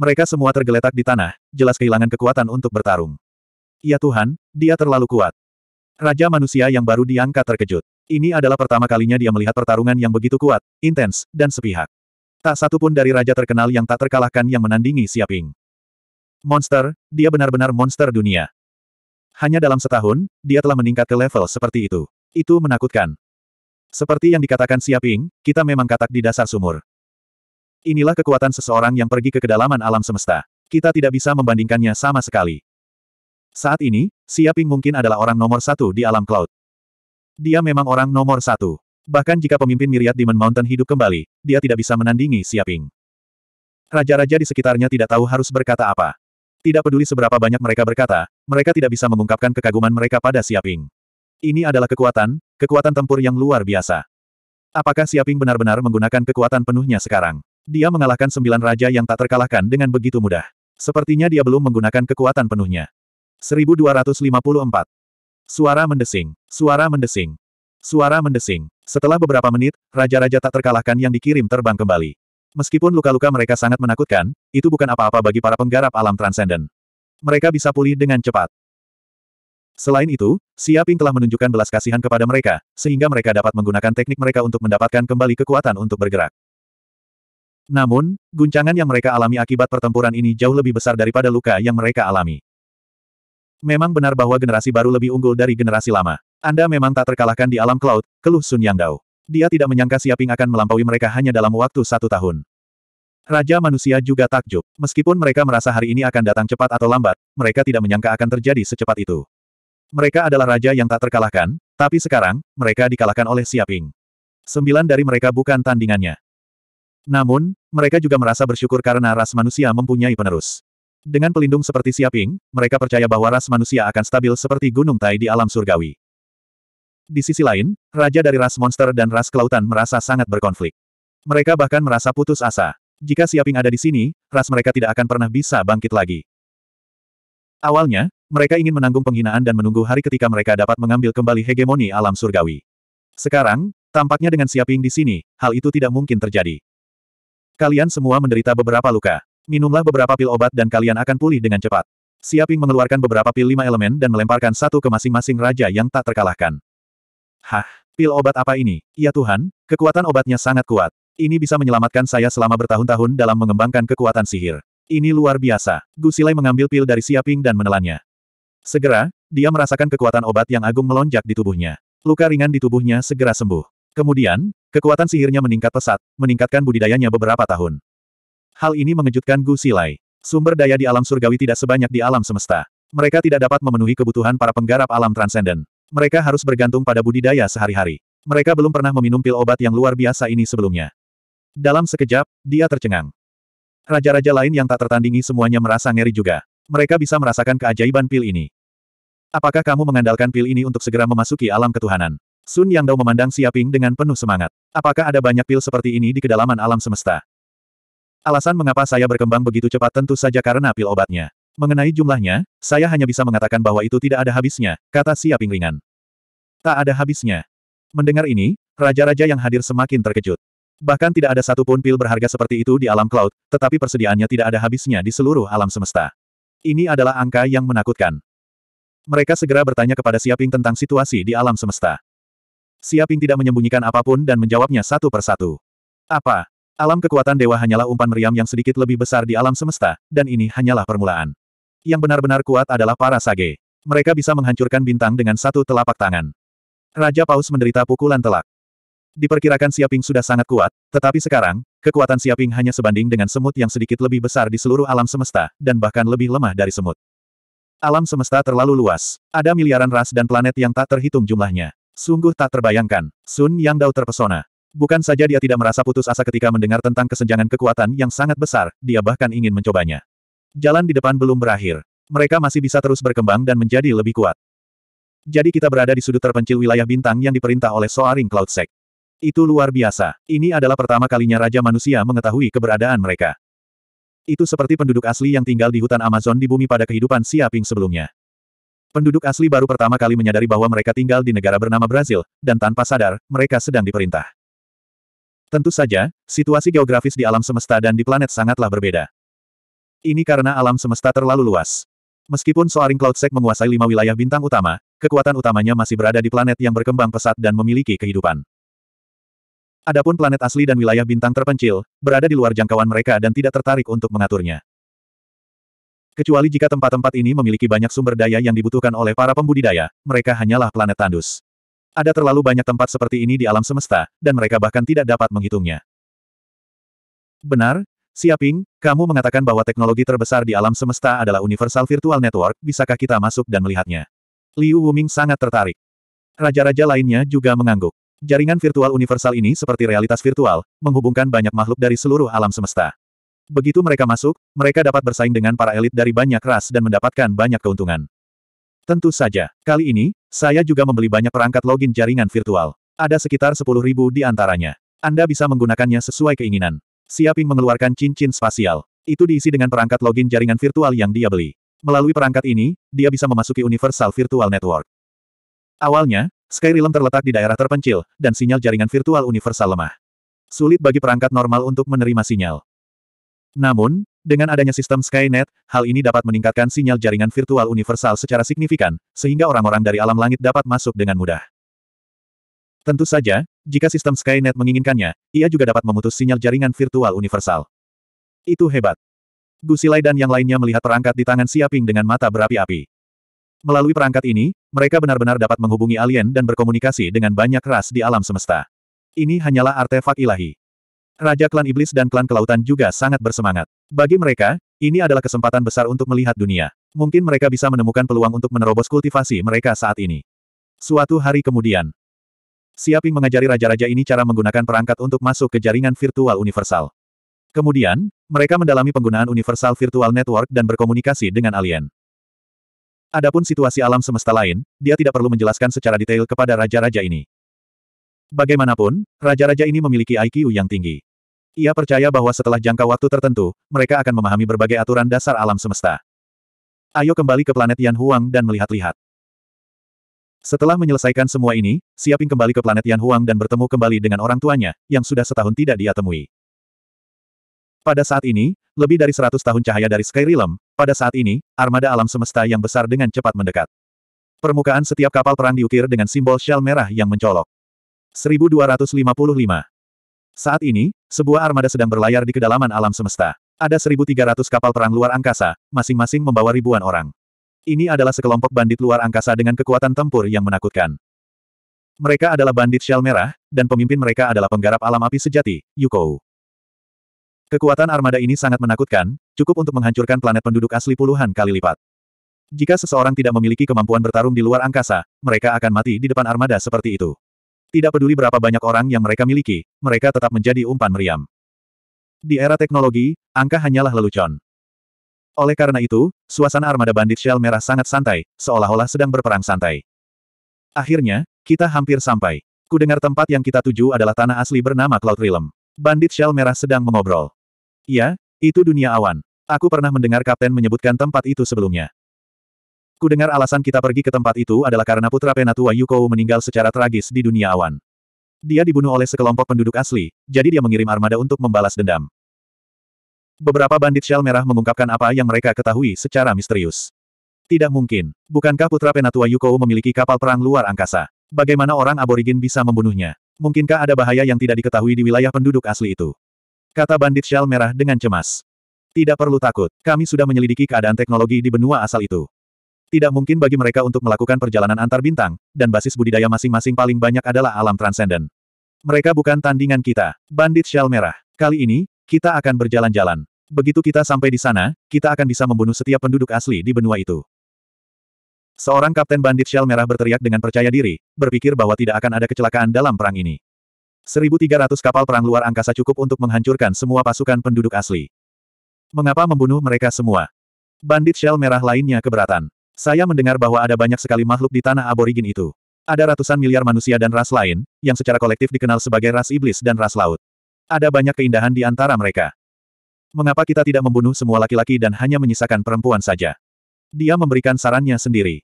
Mereka semua tergeletak di tanah, jelas kehilangan kekuatan untuk bertarung. Ya Tuhan, dia terlalu kuat. Raja manusia yang baru diangkat terkejut. Ini adalah pertama kalinya dia melihat pertarungan yang begitu kuat, intens, dan sepihak. Tak satu pun dari raja terkenal yang tak terkalahkan yang menandingi Siaping. Monster, dia benar-benar monster dunia. Hanya dalam setahun, dia telah meningkat ke level seperti itu. Itu menakutkan. Seperti yang dikatakan Siaping, kita memang katak di dasar sumur. Inilah kekuatan seseorang yang pergi ke kedalaman alam semesta. Kita tidak bisa membandingkannya sama sekali. Saat ini, Siaping mungkin adalah orang nomor satu di alam cloud. Dia memang orang nomor satu. Bahkan jika pemimpin miriat Demon Mountain hidup kembali, dia tidak bisa menandingi Siaping. Raja-raja di sekitarnya tidak tahu harus berkata apa. Tidak peduli seberapa banyak mereka berkata, mereka tidak bisa mengungkapkan kekaguman mereka pada Siaping. Ini adalah kekuatan, kekuatan tempur yang luar biasa. Apakah Siaping benar-benar menggunakan kekuatan penuhnya sekarang? Dia mengalahkan sembilan raja yang tak terkalahkan dengan begitu mudah. Sepertinya dia belum menggunakan kekuatan penuhnya. 1254. Suara mendesing. Suara mendesing. Suara mendesing. Setelah beberapa menit, raja-raja tak terkalahkan yang dikirim terbang kembali. Meskipun luka-luka mereka sangat menakutkan, itu bukan apa-apa bagi para penggarap alam transenden. Mereka bisa pulih dengan cepat. Selain itu, Siaping telah menunjukkan belas kasihan kepada mereka, sehingga mereka dapat menggunakan teknik mereka untuk mendapatkan kembali kekuatan untuk bergerak. Namun, guncangan yang mereka alami akibat pertempuran ini jauh lebih besar daripada luka yang mereka alami. Memang benar bahwa generasi baru lebih unggul dari generasi lama. Anda memang tak terkalahkan di alam cloud, keluh Sun Yang Dao. Dia tidak menyangka Siaping akan melampaui mereka hanya dalam waktu satu tahun. Raja manusia juga takjub. Meskipun mereka merasa hari ini akan datang cepat atau lambat, mereka tidak menyangka akan terjadi secepat itu. Mereka adalah raja yang tak terkalahkan, tapi sekarang, mereka dikalahkan oleh Siaping. Sembilan dari mereka bukan tandingannya. Namun, mereka juga merasa bersyukur karena ras manusia mempunyai penerus. Dengan pelindung seperti Siaping, mereka percaya bahwa ras manusia akan stabil seperti gunung Tai di alam surgawi. Di sisi lain, raja dari ras monster dan ras kelautan merasa sangat berkonflik. Mereka bahkan merasa putus asa. Jika Siaping ada di sini, ras mereka tidak akan pernah bisa bangkit lagi. Awalnya, mereka ingin menanggung penghinaan dan menunggu hari ketika mereka dapat mengambil kembali hegemoni alam surgawi. Sekarang, tampaknya dengan Siaping di sini, hal itu tidak mungkin terjadi. Kalian semua menderita beberapa luka. Minumlah beberapa pil obat dan kalian akan pulih dengan cepat. Siaping mengeluarkan beberapa pil lima elemen dan melemparkan satu ke masing-masing raja yang tak terkalahkan. Hah, pil obat apa ini? Ya Tuhan, kekuatan obatnya sangat kuat. Ini bisa menyelamatkan saya selama bertahun-tahun dalam mengembangkan kekuatan sihir. Ini luar biasa. Gusilai mengambil pil dari Siaping dan menelannya. Segera, dia merasakan kekuatan obat yang agung melonjak di tubuhnya. Luka ringan di tubuhnya segera sembuh. Kemudian, kekuatan sihirnya meningkat pesat, meningkatkan budidayanya beberapa tahun. Hal ini mengejutkan Gu Silai. Sumber daya di alam surgawi tidak sebanyak di alam semesta. Mereka tidak dapat memenuhi kebutuhan para penggarap alam transenden. Mereka harus bergantung pada budidaya sehari-hari. Mereka belum pernah meminum pil obat yang luar biasa ini sebelumnya. Dalam sekejap, dia tercengang. Raja-raja lain yang tak tertandingi semuanya merasa ngeri juga. Mereka bisa merasakan keajaiban pil ini. Apakah kamu mengandalkan pil ini untuk segera memasuki alam ketuhanan? Sun Yang Dao memandang Siaping dengan penuh semangat. Apakah ada banyak pil seperti ini di kedalaman alam semesta? Alasan mengapa saya berkembang begitu cepat tentu saja karena pil obatnya. Mengenai jumlahnya, saya hanya bisa mengatakan bahwa itu tidak ada habisnya, kata Siaping ringan. Tak ada habisnya. Mendengar ini, raja-raja yang hadir semakin terkejut. Bahkan tidak ada satu pun pil berharga seperti itu di alam cloud, tetapi persediaannya tidak ada habisnya di seluruh alam semesta. Ini adalah angka yang menakutkan. Mereka segera bertanya kepada Siaping tentang situasi di alam semesta. Siaping tidak menyembunyikan apapun dan menjawabnya satu persatu. Apa? Alam kekuatan dewa hanyalah umpan meriam yang sedikit lebih besar di alam semesta, dan ini hanyalah permulaan. Yang benar-benar kuat adalah para sage. Mereka bisa menghancurkan bintang dengan satu telapak tangan. Raja Paus menderita pukulan telak. Diperkirakan Siaping sudah sangat kuat, tetapi sekarang, Kekuatan Siaping hanya sebanding dengan semut yang sedikit lebih besar di seluruh alam semesta, dan bahkan lebih lemah dari semut. Alam semesta terlalu luas. Ada miliaran ras dan planet yang tak terhitung jumlahnya. Sungguh tak terbayangkan. Sun Yang Dao terpesona. Bukan saja dia tidak merasa putus asa ketika mendengar tentang kesenjangan kekuatan yang sangat besar, dia bahkan ingin mencobanya. Jalan di depan belum berakhir. Mereka masih bisa terus berkembang dan menjadi lebih kuat. Jadi kita berada di sudut terpencil wilayah bintang yang diperintah oleh Soaring Cloud Sect. Itu luar biasa. Ini adalah pertama kalinya Raja Manusia mengetahui keberadaan mereka. Itu seperti penduduk asli yang tinggal di hutan Amazon di bumi pada kehidupan Siaping sebelumnya. Penduduk asli baru pertama kali menyadari bahwa mereka tinggal di negara bernama Brazil, dan tanpa sadar, mereka sedang diperintah. Tentu saja, situasi geografis di alam semesta dan di planet sangatlah berbeda. Ini karena alam semesta terlalu luas. Meskipun Soaring Cloud Sect menguasai lima wilayah bintang utama, kekuatan utamanya masih berada di planet yang berkembang pesat dan memiliki kehidupan. Adapun planet asli dan wilayah bintang terpencil, berada di luar jangkauan mereka dan tidak tertarik untuk mengaturnya. Kecuali jika tempat-tempat ini memiliki banyak sumber daya yang dibutuhkan oleh para pembudidaya, mereka hanyalah planet tandus. Ada terlalu banyak tempat seperti ini di alam semesta, dan mereka bahkan tidak dapat menghitungnya. Benar, Siaping, kamu mengatakan bahwa teknologi terbesar di alam semesta adalah Universal Virtual Network, bisakah kita masuk dan melihatnya? Liu Wuming sangat tertarik. Raja-raja lainnya juga mengangguk. Jaringan virtual universal ini seperti realitas virtual, menghubungkan banyak makhluk dari seluruh alam semesta. Begitu mereka masuk, mereka dapat bersaing dengan para elit dari banyak ras dan mendapatkan banyak keuntungan. Tentu saja, kali ini, saya juga membeli banyak perangkat login jaringan virtual. Ada sekitar 10.000 di antaranya. Anda bisa menggunakannya sesuai keinginan. Siaping mengeluarkan cincin spasial. Itu diisi dengan perangkat login jaringan virtual yang dia beli. Melalui perangkat ini, dia bisa memasuki Universal Virtual Network. Awalnya, Skyrim terletak di daerah terpencil, dan sinyal jaringan virtual universal lemah. Sulit bagi perangkat normal untuk menerima sinyal. Namun, dengan adanya sistem Skynet, hal ini dapat meningkatkan sinyal jaringan virtual universal secara signifikan, sehingga orang-orang dari alam langit dapat masuk dengan mudah. Tentu saja, jika sistem Skynet menginginkannya, ia juga dapat memutus sinyal jaringan virtual universal. Itu hebat. Gusilai dan yang lainnya melihat perangkat di tangan Siaping dengan mata berapi-api. Melalui perangkat ini, mereka benar-benar dapat menghubungi alien dan berkomunikasi dengan banyak ras di alam semesta. Ini hanyalah artefak ilahi. Raja klan iblis dan klan kelautan juga sangat bersemangat. Bagi mereka, ini adalah kesempatan besar untuk melihat dunia. Mungkin mereka bisa menemukan peluang untuk menerobos kultivasi mereka saat ini. Suatu hari kemudian, Siaping mengajari raja-raja ini cara menggunakan perangkat untuk masuk ke jaringan virtual universal. Kemudian, mereka mendalami penggunaan Universal Virtual Network dan berkomunikasi dengan alien. Adapun situasi alam semesta lain, dia tidak perlu menjelaskan secara detail kepada raja-raja ini. Bagaimanapun, raja-raja ini memiliki IQ yang tinggi. Ia percaya bahwa setelah jangka waktu tertentu, mereka akan memahami berbagai aturan dasar alam semesta. Ayo kembali ke planet Yan Huang dan melihat-lihat. Setelah menyelesaikan semua ini, siapin kembali ke planet Yan Huang dan bertemu kembali dengan orang tuanya, yang sudah setahun tidak dia temui. Pada saat ini, lebih dari 100 tahun cahaya dari Sky Realm, pada saat ini, armada alam semesta yang besar dengan cepat mendekat. Permukaan setiap kapal perang diukir dengan simbol shell merah yang mencolok. 1255 Saat ini, sebuah armada sedang berlayar di kedalaman alam semesta. Ada 1300 kapal perang luar angkasa, masing-masing membawa ribuan orang. Ini adalah sekelompok bandit luar angkasa dengan kekuatan tempur yang menakutkan. Mereka adalah bandit shell merah, dan pemimpin mereka adalah penggarap alam api sejati, Yukou. Kekuatan armada ini sangat menakutkan, cukup untuk menghancurkan planet penduduk asli puluhan kali lipat. Jika seseorang tidak memiliki kemampuan bertarung di luar angkasa, mereka akan mati di depan armada seperti itu. Tidak peduli berapa banyak orang yang mereka miliki, mereka tetap menjadi umpan meriam. Di era teknologi, angka hanyalah lelucon. Oleh karena itu, suasana armada bandit Shell merah sangat santai, seolah-olah sedang berperang santai. Akhirnya, kita hampir sampai. Kudengar tempat yang kita tuju adalah tanah asli bernama Cloud Realm. Bandit Shell merah sedang mengobrol. Ya, itu dunia awan. Aku pernah mendengar kapten menyebutkan tempat itu sebelumnya. Kudengar alasan kita pergi ke tempat itu adalah karena putra Penatua Yuko meninggal secara tragis di dunia awan. Dia dibunuh oleh sekelompok penduduk asli, jadi dia mengirim armada untuk membalas dendam. Beberapa bandit shell merah mengungkapkan apa yang mereka ketahui secara misterius. Tidak mungkin. Bukankah putra Penatua Yuko memiliki kapal perang luar angkasa? Bagaimana orang aborigin bisa membunuhnya? Mungkinkah ada bahaya yang tidak diketahui di wilayah penduduk asli itu? Kata Bandit Shell Merah dengan cemas. Tidak perlu takut, kami sudah menyelidiki keadaan teknologi di benua asal itu. Tidak mungkin bagi mereka untuk melakukan perjalanan antar bintang, dan basis budidaya masing-masing paling banyak adalah alam transenden. Mereka bukan tandingan kita, Bandit Shell Merah. Kali ini, kita akan berjalan-jalan. Begitu kita sampai di sana, kita akan bisa membunuh setiap penduduk asli di benua itu. Seorang kapten bandit shell merah berteriak dengan percaya diri, berpikir bahwa tidak akan ada kecelakaan dalam perang ini. 1.300 kapal perang luar angkasa cukup untuk menghancurkan semua pasukan penduduk asli. Mengapa membunuh mereka semua? Bandit shell merah lainnya keberatan. Saya mendengar bahwa ada banyak sekali makhluk di tanah aborigin itu. Ada ratusan miliar manusia dan ras lain, yang secara kolektif dikenal sebagai ras iblis dan ras laut. Ada banyak keindahan di antara mereka. Mengapa kita tidak membunuh semua laki-laki dan hanya menyisakan perempuan saja? Dia memberikan sarannya sendiri.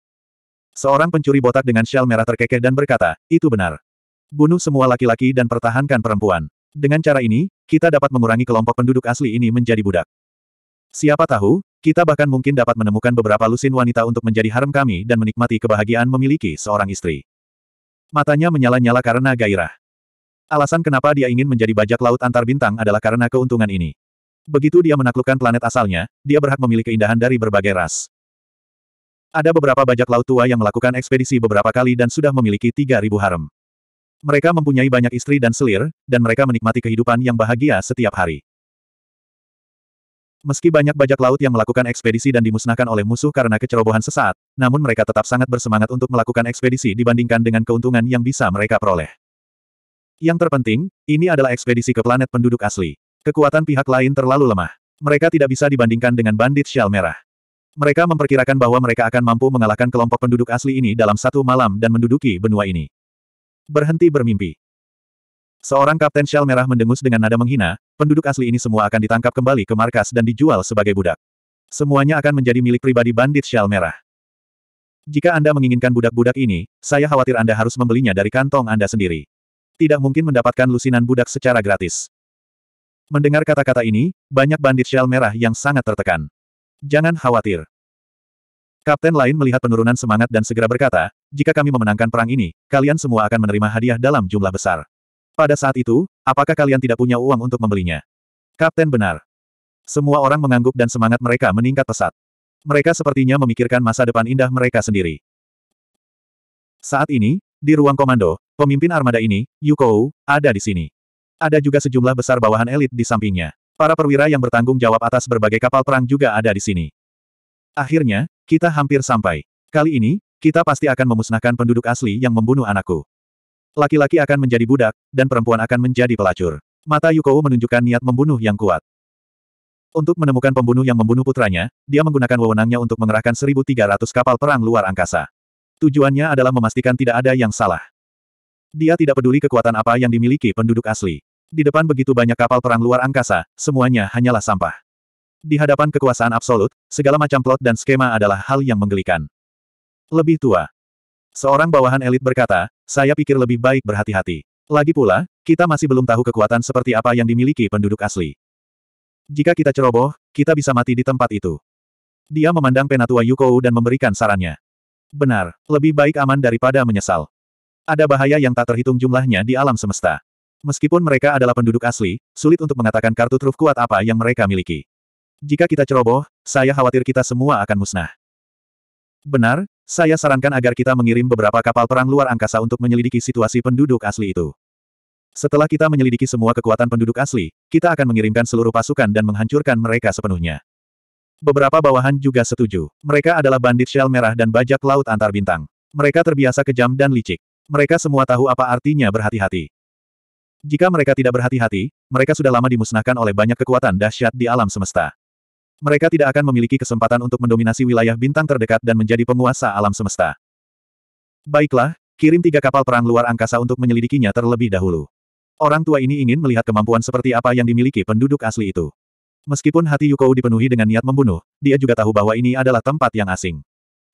Seorang pencuri botak dengan shell merah terkekeh dan berkata, itu benar. Bunuh semua laki-laki dan pertahankan perempuan. Dengan cara ini, kita dapat mengurangi kelompok penduduk asli ini menjadi budak. Siapa tahu, kita bahkan mungkin dapat menemukan beberapa lusin wanita untuk menjadi harem kami dan menikmati kebahagiaan memiliki seorang istri. Matanya menyala-nyala karena gairah. Alasan kenapa dia ingin menjadi bajak laut antar bintang adalah karena keuntungan ini. Begitu dia menaklukkan planet asalnya, dia berhak memiliki keindahan dari berbagai ras. Ada beberapa bajak laut tua yang melakukan ekspedisi beberapa kali dan sudah memiliki 3.000 harem. Mereka mempunyai banyak istri dan selir, dan mereka menikmati kehidupan yang bahagia setiap hari. Meski banyak bajak laut yang melakukan ekspedisi dan dimusnahkan oleh musuh karena kecerobohan sesaat, namun mereka tetap sangat bersemangat untuk melakukan ekspedisi dibandingkan dengan keuntungan yang bisa mereka peroleh. Yang terpenting, ini adalah ekspedisi ke planet penduduk asli. Kekuatan pihak lain terlalu lemah. Mereka tidak bisa dibandingkan dengan bandit shell merah. Mereka memperkirakan bahwa mereka akan mampu mengalahkan kelompok penduduk asli ini dalam satu malam dan menduduki benua ini. Berhenti bermimpi. Seorang kapten Shell merah mendengus dengan nada menghina, penduduk asli ini semua akan ditangkap kembali ke markas dan dijual sebagai budak. Semuanya akan menjadi milik pribadi bandit Shell merah. Jika Anda menginginkan budak-budak ini, saya khawatir Anda harus membelinya dari kantong Anda sendiri. Tidak mungkin mendapatkan lusinan budak secara gratis. Mendengar kata-kata ini, banyak bandit shell merah yang sangat tertekan. Jangan khawatir. Kapten lain melihat penurunan semangat dan segera berkata, jika kami memenangkan perang ini, kalian semua akan menerima hadiah dalam jumlah besar. Pada saat itu, apakah kalian tidak punya uang untuk membelinya? Kapten benar. Semua orang mengangguk dan semangat mereka meningkat pesat. Mereka sepertinya memikirkan masa depan indah mereka sendiri. Saat ini, di ruang komando, pemimpin armada ini, Yukou, ada di sini. Ada juga sejumlah besar bawahan elit di sampingnya. Para perwira yang bertanggung jawab atas berbagai kapal perang juga ada di sini. Akhirnya, kita hampir sampai. Kali ini, kita pasti akan memusnahkan penduduk asli yang membunuh anakku. Laki-laki akan menjadi budak, dan perempuan akan menjadi pelacur. Mata Yuko menunjukkan niat membunuh yang kuat. Untuk menemukan pembunuh yang membunuh putranya, dia menggunakan wewenangnya untuk mengerahkan 1.300 kapal perang luar angkasa. Tujuannya adalah memastikan tidak ada yang salah. Dia tidak peduli kekuatan apa yang dimiliki penduduk asli. Di depan begitu banyak kapal perang luar angkasa, semuanya hanyalah sampah. Di hadapan kekuasaan absolut, segala macam plot dan skema adalah hal yang menggelikan. Lebih tua. Seorang bawahan elit berkata, saya pikir lebih baik berhati-hati. Lagi pula, kita masih belum tahu kekuatan seperti apa yang dimiliki penduduk asli. Jika kita ceroboh, kita bisa mati di tempat itu. Dia memandang penatua Yukou dan memberikan sarannya. Benar, lebih baik aman daripada menyesal. Ada bahaya yang tak terhitung jumlahnya di alam semesta. Meskipun mereka adalah penduduk asli, sulit untuk mengatakan kartu truf kuat apa yang mereka miliki. Jika kita ceroboh, saya khawatir kita semua akan musnah. Benar, saya sarankan agar kita mengirim beberapa kapal perang luar angkasa untuk menyelidiki situasi penduduk asli itu. Setelah kita menyelidiki semua kekuatan penduduk asli, kita akan mengirimkan seluruh pasukan dan menghancurkan mereka sepenuhnya. Beberapa bawahan juga setuju. Mereka adalah bandit shell merah dan bajak laut antar bintang. Mereka terbiasa kejam dan licik. Mereka semua tahu apa artinya berhati-hati. Jika mereka tidak berhati-hati, mereka sudah lama dimusnahkan oleh banyak kekuatan dahsyat di alam semesta. Mereka tidak akan memiliki kesempatan untuk mendominasi wilayah bintang terdekat dan menjadi penguasa alam semesta. Baiklah, kirim tiga kapal perang luar angkasa untuk menyelidikinya terlebih dahulu. Orang tua ini ingin melihat kemampuan seperti apa yang dimiliki penduduk asli itu. Meskipun hati Yukou dipenuhi dengan niat membunuh, dia juga tahu bahwa ini adalah tempat yang asing.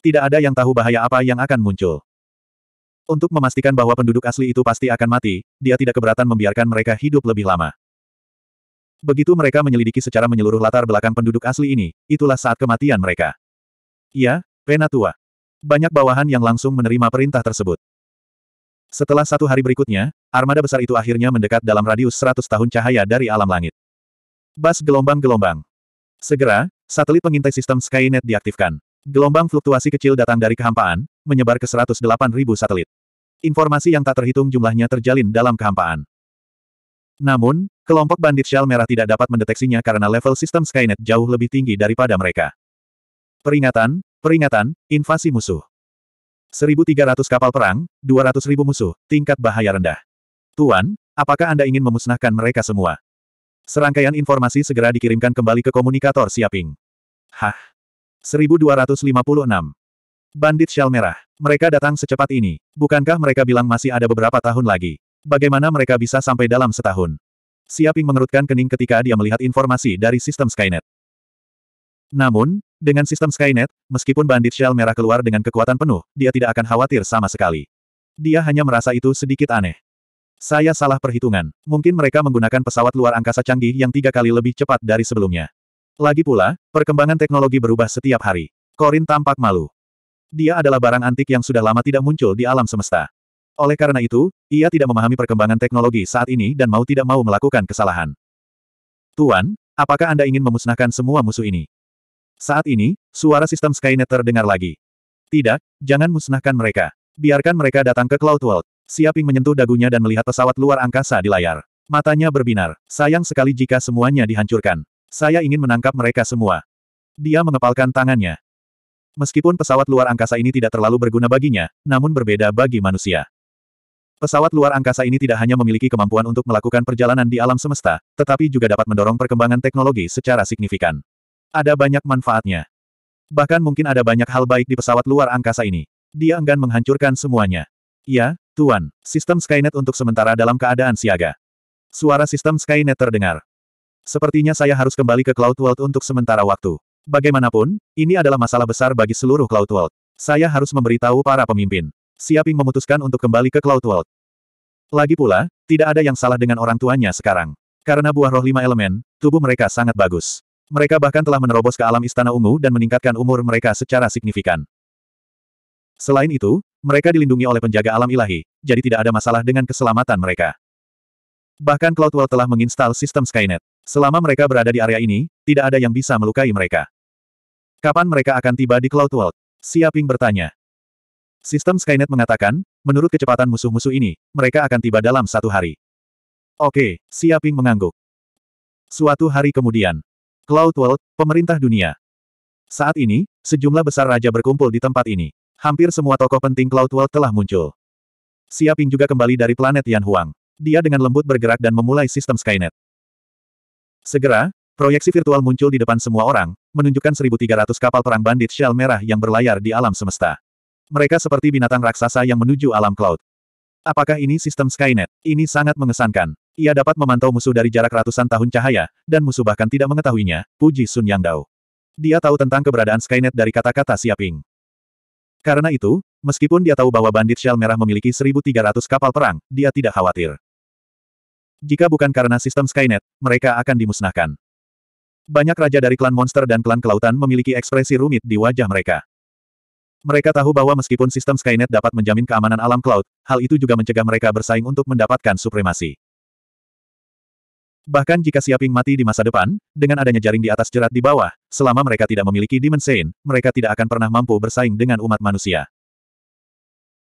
Tidak ada yang tahu bahaya apa yang akan muncul. Untuk memastikan bahwa penduduk asli itu pasti akan mati, dia tidak keberatan membiarkan mereka hidup lebih lama. Begitu mereka menyelidiki secara menyeluruh latar belakang penduduk asli ini, itulah saat kematian mereka. Iya, Penatua. Banyak bawahan yang langsung menerima perintah tersebut. Setelah satu hari berikutnya, armada besar itu akhirnya mendekat dalam radius 100 tahun cahaya dari alam langit. Bas gelombang-gelombang. Segera, satelit pengintai sistem Skynet diaktifkan. Gelombang fluktuasi kecil datang dari kehampaan, menyebar ke 108.000 satelit. Informasi yang tak terhitung jumlahnya terjalin dalam kehampaan. Namun, Kelompok bandit Shell Merah tidak dapat mendeteksinya karena level sistem Skynet jauh lebih tinggi daripada mereka. Peringatan, peringatan, invasi musuh. 1.300 kapal perang, 200.000 musuh, tingkat bahaya rendah. Tuan, apakah Anda ingin memusnahkan mereka semua? Serangkaian informasi segera dikirimkan kembali ke komunikator Siaping. Hah? 1256. Bandit Shell Merah. Mereka datang secepat ini. Bukankah mereka bilang masih ada beberapa tahun lagi? Bagaimana mereka bisa sampai dalam setahun? Siaping mengerutkan kening ketika dia melihat informasi dari sistem Skynet. Namun, dengan sistem Skynet, meskipun bandit shell merah keluar dengan kekuatan penuh, dia tidak akan khawatir sama sekali. Dia hanya merasa itu sedikit aneh. Saya salah perhitungan. Mungkin mereka menggunakan pesawat luar angkasa canggih yang tiga kali lebih cepat dari sebelumnya. Lagi pula, perkembangan teknologi berubah setiap hari. Korin tampak malu. Dia adalah barang antik yang sudah lama tidak muncul di alam semesta. Oleh karena itu, ia tidak memahami perkembangan teknologi saat ini dan mau tidak mau melakukan kesalahan. Tuan, apakah Anda ingin memusnahkan semua musuh ini? Saat ini, suara sistem Skynet terdengar lagi. Tidak, jangan musnahkan mereka. Biarkan mereka datang ke Cloud World. Siaping menyentuh dagunya dan melihat pesawat luar angkasa di layar. Matanya berbinar. Sayang sekali jika semuanya dihancurkan. Saya ingin menangkap mereka semua. Dia mengepalkan tangannya. Meskipun pesawat luar angkasa ini tidak terlalu berguna baginya, namun berbeda bagi manusia. Pesawat luar angkasa ini tidak hanya memiliki kemampuan untuk melakukan perjalanan di alam semesta, tetapi juga dapat mendorong perkembangan teknologi secara signifikan. Ada banyak manfaatnya. Bahkan mungkin ada banyak hal baik di pesawat luar angkasa ini. Dia enggan menghancurkan semuanya. Ya, Tuan, sistem Skynet untuk sementara dalam keadaan siaga. Suara sistem Skynet terdengar. Sepertinya saya harus kembali ke Cloud World untuk sementara waktu. Bagaimanapun, ini adalah masalah besar bagi seluruh Cloud World. Saya harus memberitahu para pemimpin. Siaping memutuskan untuk kembali ke Cloud World. Lagi pula, tidak ada yang salah dengan orang tuanya sekarang. Karena buah roh lima elemen, tubuh mereka sangat bagus. Mereka bahkan telah menerobos ke alam istana ungu dan meningkatkan umur mereka secara signifikan. Selain itu, mereka dilindungi oleh penjaga alam ilahi, jadi tidak ada masalah dengan keselamatan mereka. Bahkan World telah menginstal sistem Skynet. Selama mereka berada di area ini, tidak ada yang bisa melukai mereka. Kapan mereka akan tiba di World? Siaping bertanya. Sistem Skynet mengatakan, menurut kecepatan musuh-musuh ini, mereka akan tiba dalam satu hari. Oke, Siaping mengangguk. Suatu hari kemudian, Cloud World, pemerintah dunia. Saat ini, sejumlah besar raja berkumpul di tempat ini. Hampir semua tokoh penting Cloud World telah muncul. Siaping juga kembali dari planet Yan Huang. Dia dengan lembut bergerak dan memulai sistem Skynet. Segera, proyeksi virtual muncul di depan semua orang, menunjukkan 1300 kapal perang bandit shell merah yang berlayar di alam semesta. Mereka seperti binatang raksasa yang menuju alam cloud. Apakah ini sistem Skynet? Ini sangat mengesankan. Ia dapat memantau musuh dari jarak ratusan tahun cahaya, dan musuh bahkan tidak mengetahuinya, puji Sun Yang Dao. Dia tahu tentang keberadaan Skynet dari kata-kata Siaping. Karena itu, meskipun dia tahu bahwa bandit Shell Merah memiliki 1.300 kapal perang, dia tidak khawatir. Jika bukan karena sistem Skynet, mereka akan dimusnahkan. Banyak raja dari klan monster dan klan kelautan memiliki ekspresi rumit di wajah mereka. Mereka tahu bahwa meskipun sistem Skynet dapat menjamin keamanan alam cloud, hal itu juga mencegah mereka bersaing untuk mendapatkan supremasi. Bahkan jika Siaping mati di masa depan, dengan adanya jaring di atas jerat di bawah, selama mereka tidak memiliki dimensain, mereka tidak akan pernah mampu bersaing dengan umat manusia.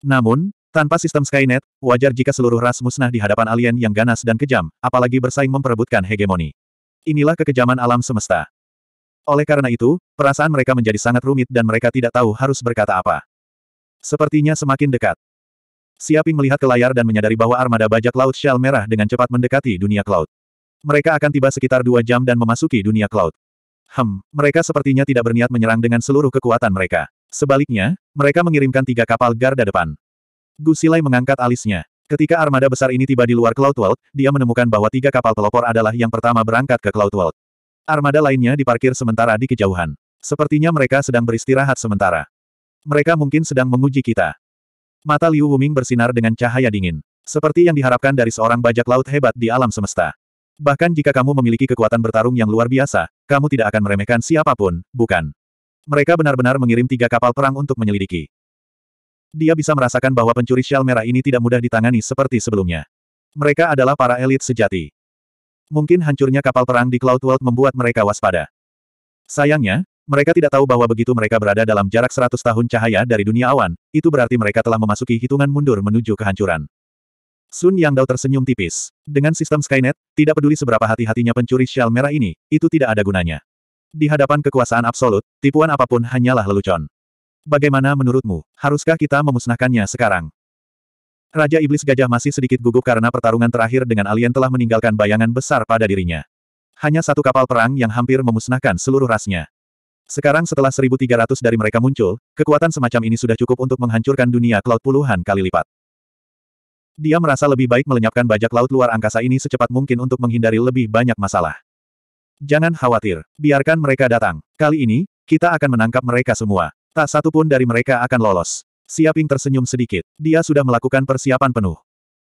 Namun, tanpa sistem Skynet, wajar jika seluruh ras musnah di hadapan alien yang ganas dan kejam, apalagi bersaing memperebutkan hegemoni. Inilah kekejaman alam semesta. Oleh karena itu, perasaan mereka menjadi sangat rumit dan mereka tidak tahu harus berkata apa. Sepertinya semakin dekat. Siaping melihat ke layar dan menyadari bahwa armada bajak laut Shell merah dengan cepat mendekati dunia cloud. Mereka akan tiba sekitar dua jam dan memasuki dunia cloud. Hmm, mereka sepertinya tidak berniat menyerang dengan seluruh kekuatan mereka. Sebaliknya, mereka mengirimkan tiga kapal garda depan. Gusilai mengangkat alisnya. Ketika armada besar ini tiba di luar cloud world, dia menemukan bahwa tiga kapal pelopor adalah yang pertama berangkat ke cloud world. Armada lainnya diparkir sementara di kejauhan. Sepertinya mereka sedang beristirahat sementara. Mereka mungkin sedang menguji kita. Mata Liu Wuming bersinar dengan cahaya dingin. Seperti yang diharapkan dari seorang bajak laut hebat di alam semesta. Bahkan jika kamu memiliki kekuatan bertarung yang luar biasa, kamu tidak akan meremehkan siapapun, bukan? Mereka benar-benar mengirim tiga kapal perang untuk menyelidiki. Dia bisa merasakan bahwa pencuri shell merah ini tidak mudah ditangani seperti sebelumnya. Mereka adalah para elit sejati. Mungkin hancurnya kapal perang di Cloud World membuat mereka waspada. Sayangnya, mereka tidak tahu bahwa begitu mereka berada dalam jarak 100 tahun cahaya dari dunia awan, itu berarti mereka telah memasuki hitungan mundur menuju kehancuran. Sun Yang Dao tersenyum tipis. Dengan sistem Skynet, tidak peduli seberapa hati-hatinya pencuri shell merah ini, itu tidak ada gunanya. Di hadapan kekuasaan absolut, tipuan apapun hanyalah lelucon. Bagaimana menurutmu, haruskah kita memusnahkannya sekarang? Raja Iblis Gajah masih sedikit gugup karena pertarungan terakhir dengan alien telah meninggalkan bayangan besar pada dirinya. Hanya satu kapal perang yang hampir memusnahkan seluruh rasnya. Sekarang setelah 1300 dari mereka muncul, kekuatan semacam ini sudah cukup untuk menghancurkan dunia laut puluhan kali lipat. Dia merasa lebih baik melenyapkan bajak laut luar angkasa ini secepat mungkin untuk menghindari lebih banyak masalah. Jangan khawatir, biarkan mereka datang. Kali ini, kita akan menangkap mereka semua. Tak satu pun dari mereka akan lolos. Siaping tersenyum sedikit. Dia sudah melakukan persiapan penuh.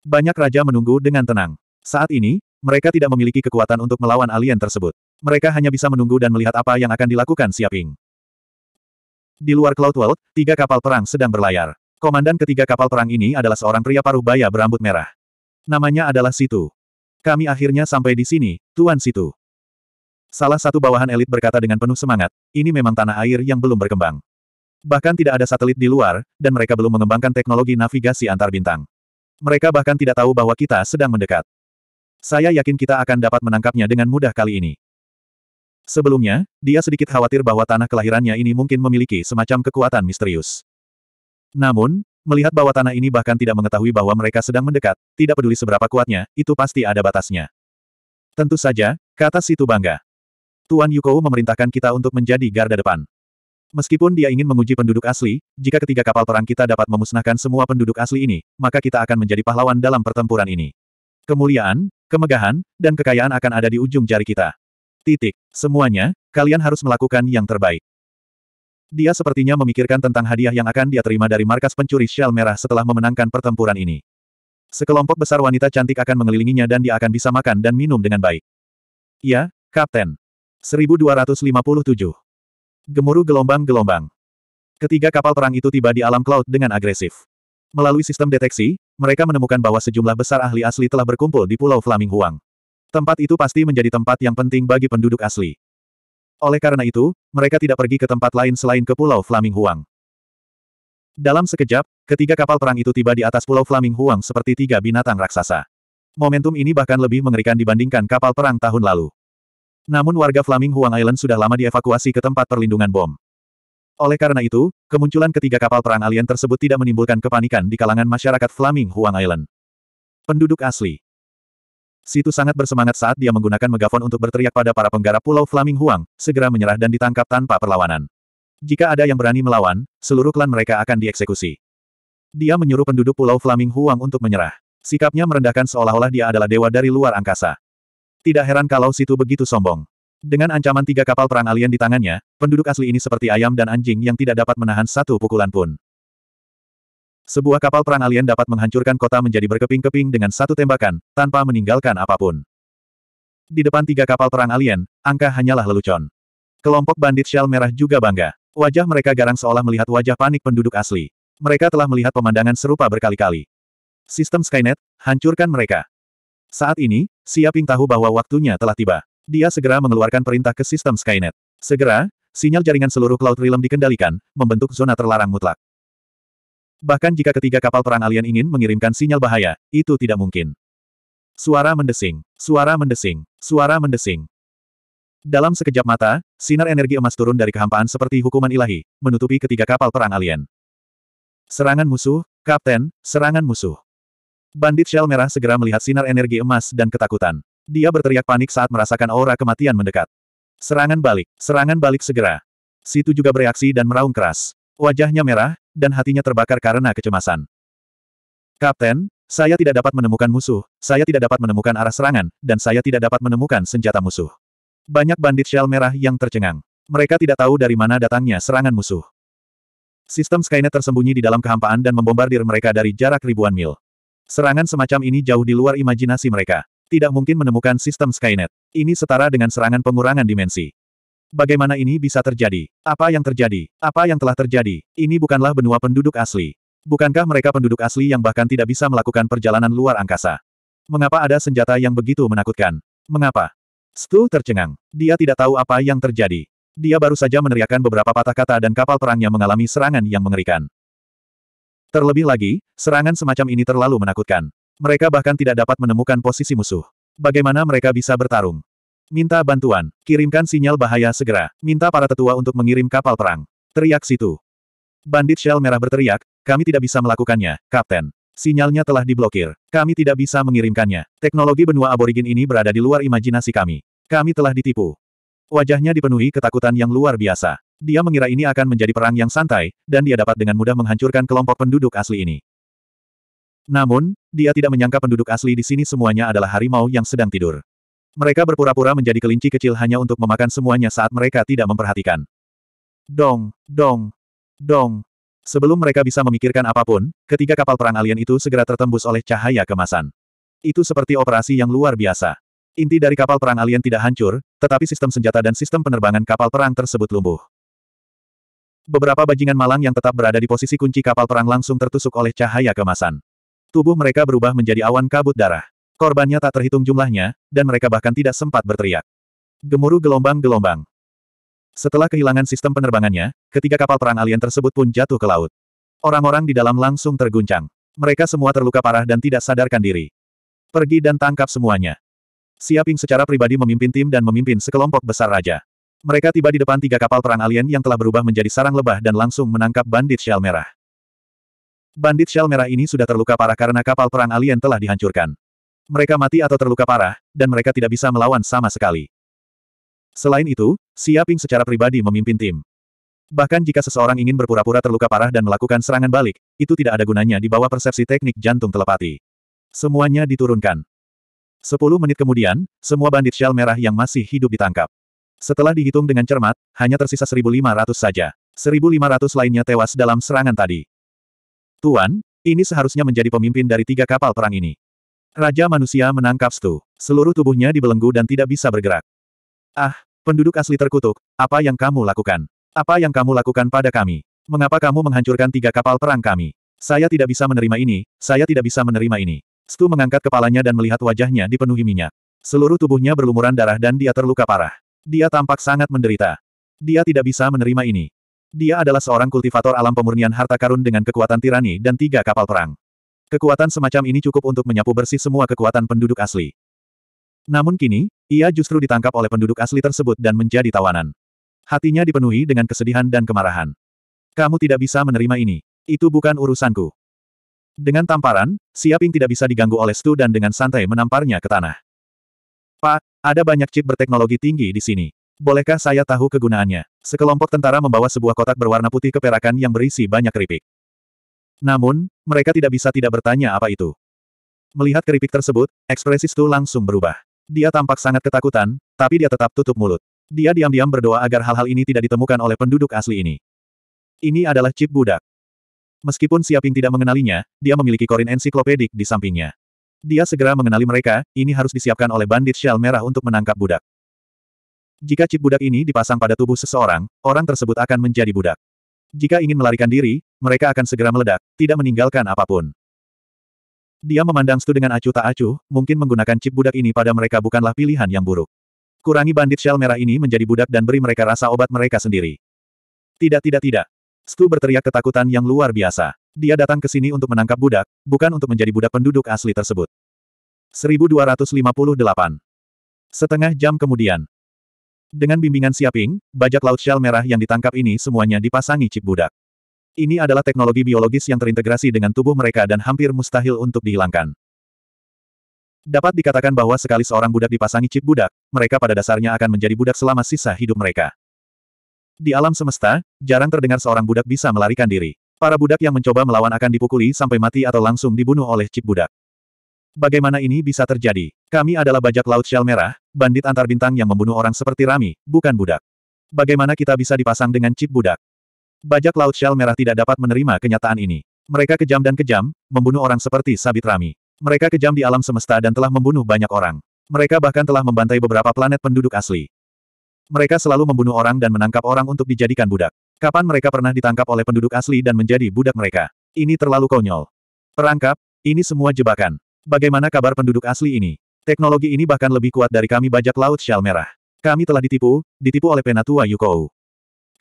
Banyak raja menunggu dengan tenang. Saat ini, mereka tidak memiliki kekuatan untuk melawan alien tersebut. Mereka hanya bisa menunggu dan melihat apa yang akan dilakukan Siaping. Di luar Cloud World, tiga kapal perang sedang berlayar. Komandan ketiga kapal perang ini adalah seorang pria paruh baya berambut merah. Namanya adalah Situ. Kami akhirnya sampai di sini, Tuan Situ. Salah satu bawahan elit berkata dengan penuh semangat, ini memang tanah air yang belum berkembang. Bahkan tidak ada satelit di luar, dan mereka belum mengembangkan teknologi navigasi antar bintang. Mereka bahkan tidak tahu bahwa kita sedang mendekat. Saya yakin kita akan dapat menangkapnya dengan mudah kali ini. Sebelumnya, dia sedikit khawatir bahwa tanah kelahirannya ini mungkin memiliki semacam kekuatan misterius. Namun, melihat bahwa tanah ini bahkan tidak mengetahui bahwa mereka sedang mendekat, tidak peduli seberapa kuatnya, itu pasti ada batasnya. Tentu saja, kata Situ bangga. Tuan Yukou memerintahkan kita untuk menjadi garda depan. Meskipun dia ingin menguji penduduk asli, jika ketiga kapal perang kita dapat memusnahkan semua penduduk asli ini, maka kita akan menjadi pahlawan dalam pertempuran ini. Kemuliaan, kemegahan, dan kekayaan akan ada di ujung jari kita. Titik. Semuanya, kalian harus melakukan yang terbaik. Dia sepertinya memikirkan tentang hadiah yang akan dia terima dari markas pencuri shell merah setelah memenangkan pertempuran ini. Sekelompok besar wanita cantik akan mengelilinginya dan dia akan bisa makan dan minum dengan baik. Ya, Kapten. 1257 Gemuruh gelombang-gelombang. Ketiga kapal perang itu tiba di alam cloud dengan agresif. Melalui sistem deteksi, mereka menemukan bahwa sejumlah besar ahli asli telah berkumpul di Pulau Flaming Huang. Tempat itu pasti menjadi tempat yang penting bagi penduduk asli. Oleh karena itu, mereka tidak pergi ke tempat lain selain ke Pulau Flaming Huang. Dalam sekejap, ketiga kapal perang itu tiba di atas Pulau Flaming Huang seperti tiga binatang raksasa. Momentum ini bahkan lebih mengerikan dibandingkan kapal perang tahun lalu. Namun warga Flaming Huang Island sudah lama dievakuasi ke tempat perlindungan bom. Oleh karena itu, kemunculan ketiga kapal perang alien tersebut tidak menimbulkan kepanikan di kalangan masyarakat Flaming Huang Island. Penduduk asli Situ sangat bersemangat saat dia menggunakan megafon untuk berteriak pada para penggarap Pulau Flaming Huang, segera menyerah dan ditangkap tanpa perlawanan. Jika ada yang berani melawan, seluruh klan mereka akan dieksekusi. Dia menyuruh penduduk Pulau Flaming Huang untuk menyerah. Sikapnya merendahkan seolah-olah dia adalah dewa dari luar angkasa. Tidak heran kalau situ begitu sombong. Dengan ancaman tiga kapal perang alien di tangannya, penduduk asli ini seperti ayam dan anjing yang tidak dapat menahan satu pukulan pun. Sebuah kapal perang alien dapat menghancurkan kota menjadi berkeping-keping dengan satu tembakan, tanpa meninggalkan apapun. Di depan tiga kapal perang alien, angka hanyalah lelucon. Kelompok bandit shell merah juga bangga. Wajah mereka garang seolah melihat wajah panik penduduk asli. Mereka telah melihat pemandangan serupa berkali-kali. Sistem Skynet, hancurkan mereka. Saat ini, Siaping tahu bahwa waktunya telah tiba. Dia segera mengeluarkan perintah ke sistem Skynet. Segera, sinyal jaringan seluruh Cloud Realm dikendalikan, membentuk zona terlarang mutlak. Bahkan jika ketiga kapal perang alien ingin mengirimkan sinyal bahaya, itu tidak mungkin. Suara mendesing, suara mendesing, suara mendesing. Dalam sekejap mata, sinar energi emas turun dari kehampaan seperti hukuman ilahi, menutupi ketiga kapal perang alien. Serangan musuh, Kapten, serangan musuh. Bandit Shell Merah segera melihat sinar energi emas dan ketakutan. Dia berteriak panik saat merasakan aura kematian mendekat. Serangan balik, serangan balik segera. Situ juga bereaksi dan meraung keras. Wajahnya merah, dan hatinya terbakar karena kecemasan. Kapten, saya tidak dapat menemukan musuh, saya tidak dapat menemukan arah serangan, dan saya tidak dapat menemukan senjata musuh. Banyak bandit shell merah yang tercengang. Mereka tidak tahu dari mana datangnya serangan musuh. Sistem Skynet tersembunyi di dalam kehampaan dan membombardir mereka dari jarak ribuan mil. Serangan semacam ini jauh di luar imajinasi mereka. Tidak mungkin menemukan sistem Skynet. Ini setara dengan serangan pengurangan dimensi. Bagaimana ini bisa terjadi? Apa yang terjadi? Apa yang telah terjadi? Ini bukanlah benua penduduk asli. Bukankah mereka penduduk asli yang bahkan tidak bisa melakukan perjalanan luar angkasa? Mengapa ada senjata yang begitu menakutkan? Mengapa? Stu tercengang. Dia tidak tahu apa yang terjadi. Dia baru saja meneriakkan beberapa patah kata dan kapal perangnya mengalami serangan yang mengerikan. Terlebih lagi, serangan semacam ini terlalu menakutkan. Mereka bahkan tidak dapat menemukan posisi musuh. Bagaimana mereka bisa bertarung? Minta bantuan. Kirimkan sinyal bahaya segera. Minta para tetua untuk mengirim kapal perang. Teriak situ. Bandit Shell Merah berteriak, kami tidak bisa melakukannya, Kapten. Sinyalnya telah diblokir. Kami tidak bisa mengirimkannya. Teknologi benua aborigin ini berada di luar imajinasi kami. Kami telah ditipu. Wajahnya dipenuhi ketakutan yang luar biasa. Dia mengira ini akan menjadi perang yang santai, dan dia dapat dengan mudah menghancurkan kelompok penduduk asli ini. Namun, dia tidak menyangka penduduk asli di sini semuanya adalah harimau yang sedang tidur. Mereka berpura-pura menjadi kelinci kecil hanya untuk memakan semuanya saat mereka tidak memperhatikan. Dong, dong, dong. Sebelum mereka bisa memikirkan apapun, ketiga kapal perang alien itu segera tertembus oleh cahaya kemasan. Itu seperti operasi yang luar biasa. Inti dari kapal perang alien tidak hancur, tetapi sistem senjata dan sistem penerbangan kapal perang tersebut lumpuh. Beberapa bajingan malang yang tetap berada di posisi kunci kapal perang langsung tertusuk oleh cahaya kemasan. Tubuh mereka berubah menjadi awan kabut darah. Korbannya tak terhitung jumlahnya, dan mereka bahkan tidak sempat berteriak. Gemuruh gelombang-gelombang. Setelah kehilangan sistem penerbangannya, ketiga kapal perang alien tersebut pun jatuh ke laut. Orang-orang di dalam langsung terguncang. Mereka semua terluka parah dan tidak sadarkan diri. Pergi dan tangkap semuanya. Siaping secara pribadi memimpin tim dan memimpin sekelompok besar raja. Mereka tiba di depan tiga kapal perang alien yang telah berubah menjadi sarang lebah dan langsung menangkap bandit shell merah. Bandit shell merah ini sudah terluka parah karena kapal perang alien telah dihancurkan. Mereka mati atau terluka parah, dan mereka tidak bisa melawan sama sekali. Selain itu, Siaping secara pribadi memimpin tim. Bahkan jika seseorang ingin berpura-pura terluka parah dan melakukan serangan balik, itu tidak ada gunanya di bawah persepsi teknik jantung telepati. Semuanya diturunkan. Sepuluh menit kemudian, semua bandit shell merah yang masih hidup ditangkap. Setelah dihitung dengan cermat, hanya tersisa 1.500 saja. 1.500 lainnya tewas dalam serangan tadi. Tuan, ini seharusnya menjadi pemimpin dari tiga kapal perang ini. Raja manusia menangkap Stu. Seluruh tubuhnya dibelenggu dan tidak bisa bergerak. Ah, penduduk asli terkutuk, apa yang kamu lakukan? Apa yang kamu lakukan pada kami? Mengapa kamu menghancurkan tiga kapal perang kami? Saya tidak bisa menerima ini, saya tidak bisa menerima ini. Stu mengangkat kepalanya dan melihat wajahnya dipenuhi minyak. Seluruh tubuhnya berlumuran darah dan dia terluka parah. Dia tampak sangat menderita. Dia tidak bisa menerima ini. Dia adalah seorang kultivator alam pemurnian harta karun dengan kekuatan tirani dan tiga kapal perang. Kekuatan semacam ini cukup untuk menyapu bersih semua kekuatan penduduk asli. Namun kini, ia justru ditangkap oleh penduduk asli tersebut dan menjadi tawanan. Hatinya dipenuhi dengan kesedihan dan kemarahan. Kamu tidak bisa menerima ini. Itu bukan urusanku. Dengan tamparan, Siaping tidak bisa diganggu oleh Stu dan dengan santai menamparnya ke tanah. Pak, ada banyak chip berteknologi tinggi di sini. Bolehkah saya tahu kegunaannya? Sekelompok tentara membawa sebuah kotak berwarna putih keperakan yang berisi banyak keripik. Namun, mereka tidak bisa tidak bertanya apa itu. Melihat keripik tersebut, ekspresi Stu langsung berubah. Dia tampak sangat ketakutan, tapi dia tetap tutup mulut. Dia diam-diam berdoa agar hal-hal ini tidak ditemukan oleh penduduk asli ini. Ini adalah chip budak. Meskipun Siaping tidak mengenalinya, dia memiliki korin ensiklopedik di sampingnya. Dia segera mengenali mereka, ini harus disiapkan oleh bandit shell merah untuk menangkap budak. Jika chip budak ini dipasang pada tubuh seseorang, orang tersebut akan menjadi budak. Jika ingin melarikan diri, mereka akan segera meledak, tidak meninggalkan apapun. Dia memandang Stu dengan acuh tak acuh, mungkin menggunakan chip budak ini pada mereka bukanlah pilihan yang buruk. Kurangi bandit shell merah ini menjadi budak dan beri mereka rasa obat mereka sendiri. Tidak tidak tidak. Stu berteriak ketakutan yang luar biasa. Dia datang ke sini untuk menangkap budak, bukan untuk menjadi budak penduduk asli tersebut. 1258. Setengah jam kemudian. Dengan bimbingan Siaping, bajak laut shell merah yang ditangkap ini semuanya dipasangi chip budak. Ini adalah teknologi biologis yang terintegrasi dengan tubuh mereka dan hampir mustahil untuk dihilangkan. Dapat dikatakan bahwa sekali seorang budak dipasangi chip budak, mereka pada dasarnya akan menjadi budak selama sisa hidup mereka. Di alam semesta, jarang terdengar seorang budak bisa melarikan diri. Para budak yang mencoba melawan akan dipukuli sampai mati atau langsung dibunuh oleh chip budak. Bagaimana ini bisa terjadi? Kami adalah bajak laut shell merah, bandit antar bintang yang membunuh orang seperti Rami, bukan budak. Bagaimana kita bisa dipasang dengan chip budak? Bajak laut shell merah tidak dapat menerima kenyataan ini. Mereka kejam dan kejam, membunuh orang seperti sabit Rami. Mereka kejam di alam semesta dan telah membunuh banyak orang. Mereka bahkan telah membantai beberapa planet penduduk asli. Mereka selalu membunuh orang dan menangkap orang untuk dijadikan budak. Kapan mereka pernah ditangkap oleh penduduk asli dan menjadi budak mereka? Ini terlalu konyol. Perangkap, ini semua jebakan. Bagaimana kabar penduduk asli ini? Teknologi ini bahkan lebih kuat dari kami bajak laut Shal Merah. Kami telah ditipu, ditipu oleh Penatua Yukou.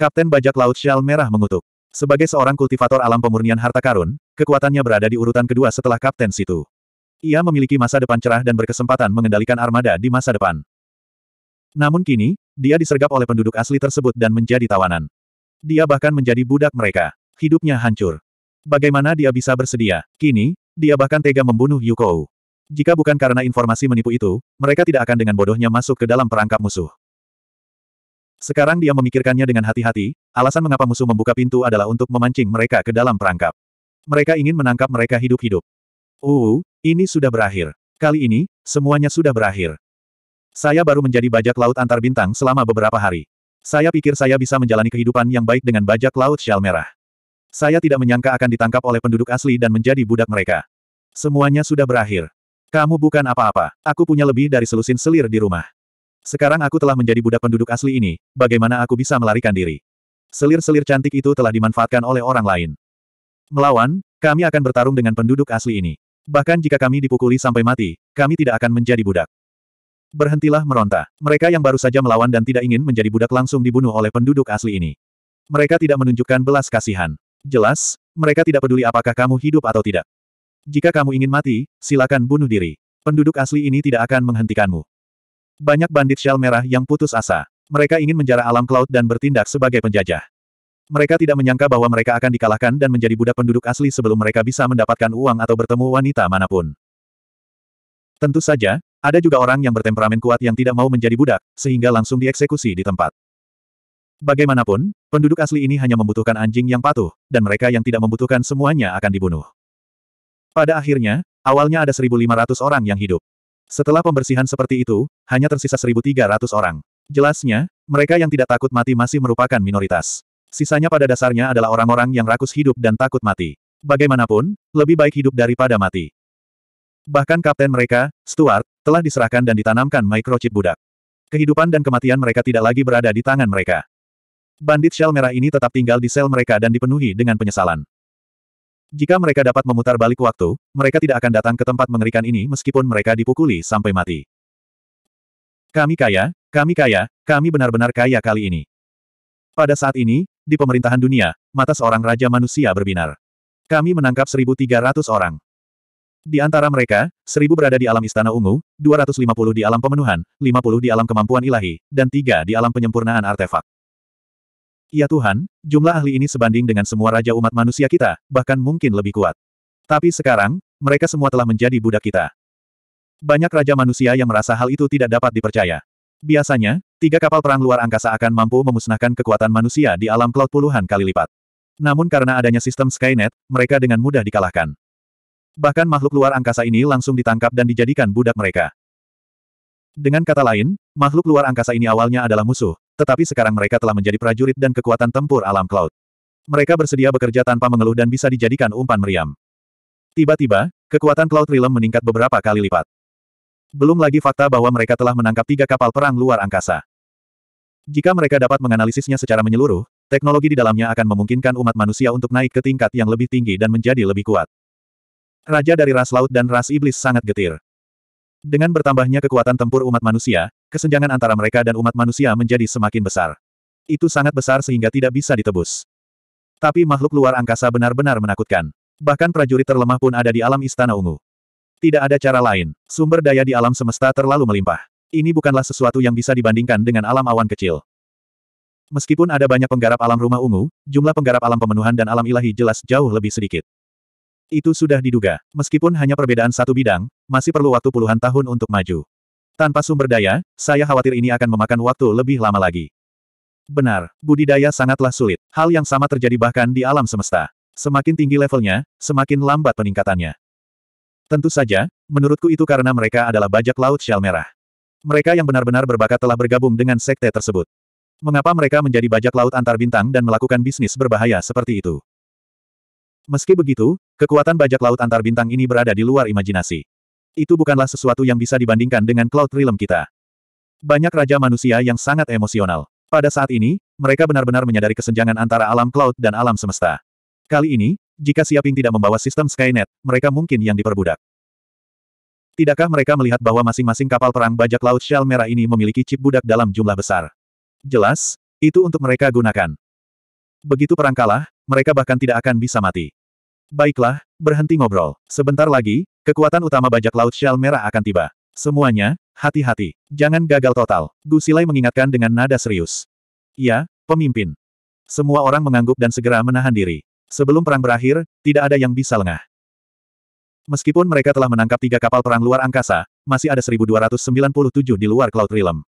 Kapten bajak laut Shal Merah mengutuk. Sebagai seorang kultivator alam pemurnian harta karun, kekuatannya berada di urutan kedua setelah Kapten Situ. Ia memiliki masa depan cerah dan berkesempatan mengendalikan armada di masa depan. Namun kini, dia disergap oleh penduduk asli tersebut dan menjadi tawanan. Dia bahkan menjadi budak mereka. Hidupnya hancur. Bagaimana dia bisa bersedia? Kini, dia bahkan tega membunuh Yukou. Jika bukan karena informasi menipu itu, mereka tidak akan dengan bodohnya masuk ke dalam perangkap musuh. Sekarang dia memikirkannya dengan hati-hati, alasan mengapa musuh membuka pintu adalah untuk memancing mereka ke dalam perangkap. Mereka ingin menangkap mereka hidup-hidup. Uh, ini sudah berakhir. Kali ini, semuanya sudah berakhir. Saya baru menjadi bajak laut antar bintang selama beberapa hari. Saya pikir saya bisa menjalani kehidupan yang baik dengan bajak laut shell merah. Saya tidak menyangka akan ditangkap oleh penduduk asli dan menjadi budak mereka. Semuanya sudah berakhir. Kamu bukan apa-apa. Aku punya lebih dari selusin selir di rumah. Sekarang aku telah menjadi budak penduduk asli ini, bagaimana aku bisa melarikan diri? Selir-selir cantik itu telah dimanfaatkan oleh orang lain. Melawan, kami akan bertarung dengan penduduk asli ini. Bahkan jika kami dipukuli sampai mati, kami tidak akan menjadi budak. Berhentilah meronta. Mereka yang baru saja melawan dan tidak ingin menjadi budak langsung dibunuh oleh penduduk asli ini. Mereka tidak menunjukkan belas kasihan. Jelas, mereka tidak peduli apakah kamu hidup atau tidak. Jika kamu ingin mati, silakan bunuh diri. Penduduk asli ini tidak akan menghentikanmu. Banyak bandit shell merah yang putus asa. Mereka ingin menjara alam cloud dan bertindak sebagai penjajah. Mereka tidak menyangka bahwa mereka akan dikalahkan dan menjadi budak penduduk asli sebelum mereka bisa mendapatkan uang atau bertemu wanita manapun. Tentu saja, ada juga orang yang bertemperamen kuat yang tidak mau menjadi budak, sehingga langsung dieksekusi di tempat. Bagaimanapun, penduduk asli ini hanya membutuhkan anjing yang patuh, dan mereka yang tidak membutuhkan semuanya akan dibunuh. Pada akhirnya, awalnya ada 1.500 orang yang hidup. Setelah pembersihan seperti itu, hanya tersisa 1.300 orang. Jelasnya, mereka yang tidak takut mati masih merupakan minoritas. Sisanya pada dasarnya adalah orang-orang yang rakus hidup dan takut mati. Bagaimanapun, lebih baik hidup daripada mati. Bahkan kapten mereka, Stuart, telah diserahkan dan ditanamkan microchip budak. Kehidupan dan kematian mereka tidak lagi berada di tangan mereka. Bandit shell merah ini tetap tinggal di sel mereka dan dipenuhi dengan penyesalan. Jika mereka dapat memutar balik waktu, mereka tidak akan datang ke tempat mengerikan ini meskipun mereka dipukuli sampai mati. Kami kaya, kami kaya, kami benar-benar kaya kali ini. Pada saat ini, di pemerintahan dunia, mata seorang raja manusia berbinar. Kami menangkap 1.300 orang. Di antara mereka, 1.000 berada di alam Istana Ungu, 250 di alam pemenuhan, 50 di alam kemampuan ilahi, dan 3 di alam penyempurnaan artefak. Ya Tuhan, jumlah ahli ini sebanding dengan semua raja umat manusia kita, bahkan mungkin lebih kuat. Tapi sekarang, mereka semua telah menjadi budak kita. Banyak raja manusia yang merasa hal itu tidak dapat dipercaya. Biasanya, tiga kapal perang luar angkasa akan mampu memusnahkan kekuatan manusia di alam cloud puluhan kali lipat. Namun karena adanya sistem Skynet, mereka dengan mudah dikalahkan. Bahkan makhluk luar angkasa ini langsung ditangkap dan dijadikan budak mereka. Dengan kata lain, makhluk luar angkasa ini awalnya adalah musuh, tetapi sekarang mereka telah menjadi prajurit dan kekuatan tempur alam cloud. Mereka bersedia bekerja tanpa mengeluh dan bisa dijadikan umpan meriam. Tiba-tiba, kekuatan Cloud Realm meningkat beberapa kali lipat. Belum lagi fakta bahwa mereka telah menangkap tiga kapal perang luar angkasa. Jika mereka dapat menganalisisnya secara menyeluruh, teknologi di dalamnya akan memungkinkan umat manusia untuk naik ke tingkat yang lebih tinggi dan menjadi lebih kuat. Raja dari ras laut dan ras iblis sangat getir. Dengan bertambahnya kekuatan tempur umat manusia, kesenjangan antara mereka dan umat manusia menjadi semakin besar. Itu sangat besar sehingga tidak bisa ditebus. Tapi makhluk luar angkasa benar-benar menakutkan. Bahkan prajurit terlemah pun ada di alam Istana Ungu. Tidak ada cara lain, sumber daya di alam semesta terlalu melimpah. Ini bukanlah sesuatu yang bisa dibandingkan dengan alam awan kecil. Meskipun ada banyak penggarap alam rumah ungu, jumlah penggarap alam pemenuhan dan alam ilahi jelas jauh lebih sedikit. Itu sudah diduga, meskipun hanya perbedaan satu bidang, masih perlu waktu puluhan tahun untuk maju. Tanpa sumber daya, saya khawatir ini akan memakan waktu lebih lama lagi. Benar, budidaya sangatlah sulit. Hal yang sama terjadi bahkan di alam semesta. Semakin tinggi levelnya, semakin lambat peningkatannya. Tentu saja, menurutku itu karena mereka adalah bajak laut shell merah. Mereka yang benar-benar berbakat telah bergabung dengan sekte tersebut. Mengapa mereka menjadi bajak laut antar bintang dan melakukan bisnis berbahaya seperti itu? Meski begitu, kekuatan bajak laut antar bintang ini berada di luar imajinasi. Itu bukanlah sesuatu yang bisa dibandingkan dengan Cloud Realm kita. Banyak raja manusia yang sangat emosional. Pada saat ini, mereka benar-benar menyadari kesenjangan antara alam Cloud dan alam semesta. Kali ini, jika Siaping tidak membawa sistem Skynet, mereka mungkin yang diperbudak. Tidakkah mereka melihat bahwa masing-masing kapal perang bajak laut Shell Merah ini memiliki chip budak dalam jumlah besar? Jelas, itu untuk mereka gunakan. Begitu perang kalah, mereka bahkan tidak akan bisa mati. Baiklah, berhenti ngobrol. Sebentar lagi, Kekuatan utama bajak laut Shell Merah akan tiba. Semuanya, hati-hati. Jangan gagal total. Gu Silai mengingatkan dengan nada serius. Ya, pemimpin. Semua orang mengangguk dan segera menahan diri. Sebelum perang berakhir, tidak ada yang bisa lengah. Meskipun mereka telah menangkap tiga kapal perang luar angkasa, masih ada 1297 di luar Cloud Realm.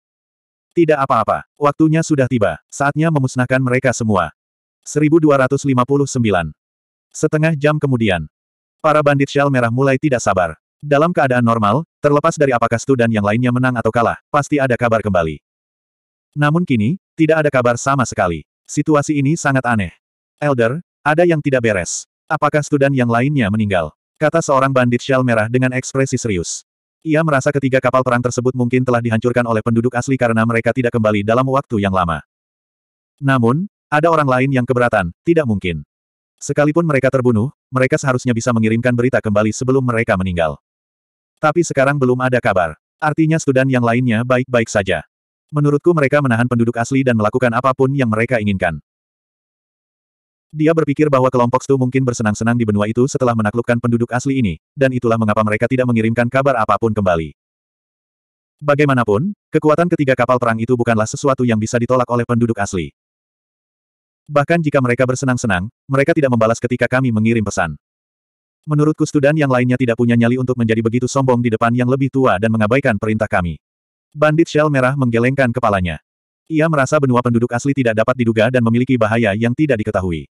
Tidak apa-apa, waktunya sudah tiba, saatnya memusnahkan mereka semua. 1259. Setengah jam kemudian, Para bandit shell merah mulai tidak sabar. Dalam keadaan normal, terlepas dari apakah Stu yang lainnya menang atau kalah, pasti ada kabar kembali. Namun kini, tidak ada kabar sama sekali. Situasi ini sangat aneh. Elder, ada yang tidak beres. Apakah Stu yang lainnya meninggal? Kata seorang bandit shell merah dengan ekspresi serius. Ia merasa ketiga kapal perang tersebut mungkin telah dihancurkan oleh penduduk asli karena mereka tidak kembali dalam waktu yang lama. Namun, ada orang lain yang keberatan, tidak mungkin. Sekalipun mereka terbunuh, mereka seharusnya bisa mengirimkan berita kembali sebelum mereka meninggal. Tapi sekarang belum ada kabar. Artinya Sudan yang lainnya baik-baik saja. Menurutku mereka menahan penduduk asli dan melakukan apapun yang mereka inginkan. Dia berpikir bahwa kelompok Stu mungkin bersenang-senang di benua itu setelah menaklukkan penduduk asli ini, dan itulah mengapa mereka tidak mengirimkan kabar apapun kembali. Bagaimanapun, kekuatan ketiga kapal perang itu bukanlah sesuatu yang bisa ditolak oleh penduduk asli. Bahkan jika mereka bersenang-senang, mereka tidak membalas ketika kami mengirim pesan. Menurut Kustudan yang lainnya tidak punya nyali untuk menjadi begitu sombong di depan yang lebih tua dan mengabaikan perintah kami. Bandit Shell Merah menggelengkan kepalanya. Ia merasa benua penduduk asli tidak dapat diduga dan memiliki bahaya yang tidak diketahui.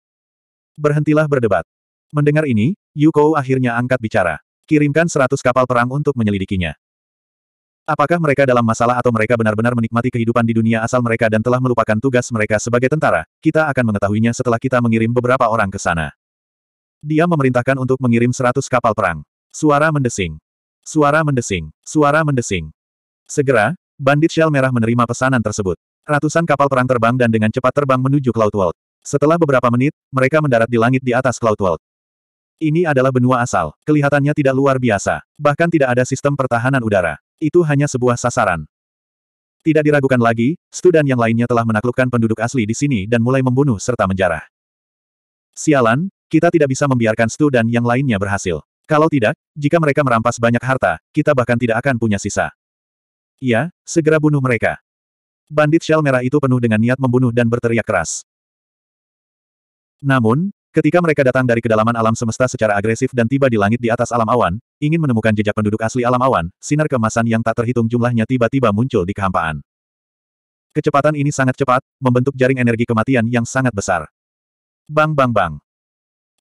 Berhentilah berdebat. Mendengar ini, Yuko akhirnya angkat bicara. Kirimkan seratus kapal perang untuk menyelidikinya. Apakah mereka dalam masalah atau mereka benar-benar menikmati kehidupan di dunia asal mereka dan telah melupakan tugas mereka sebagai tentara? Kita akan mengetahuinya setelah kita mengirim beberapa orang ke sana. Dia memerintahkan untuk mengirim seratus kapal perang. Suara mendesing. Suara mendesing. Suara mendesing. Segera, bandit shell merah menerima pesanan tersebut. Ratusan kapal perang terbang dan dengan cepat terbang menuju Cloud World. Setelah beberapa menit, mereka mendarat di langit di atas Cloud World. Ini adalah benua asal, kelihatannya tidak luar biasa, bahkan tidak ada sistem pertahanan udara. Itu hanya sebuah sasaran. Tidak diragukan lagi, Stu dan yang lainnya telah menaklukkan penduduk asli di sini dan mulai membunuh serta menjarah. Sialan, kita tidak bisa membiarkan Stu dan yang lainnya berhasil. Kalau tidak, jika mereka merampas banyak harta, kita bahkan tidak akan punya sisa. Ya, segera bunuh mereka. Bandit shell merah itu penuh dengan niat membunuh dan berteriak keras. Namun, Ketika mereka datang dari kedalaman alam semesta secara agresif dan tiba di langit di atas alam awan, ingin menemukan jejak penduduk asli alam awan, sinar kemasan yang tak terhitung jumlahnya tiba-tiba muncul di kehampaan. Kecepatan ini sangat cepat, membentuk jaring energi kematian yang sangat besar. Bang bang bang.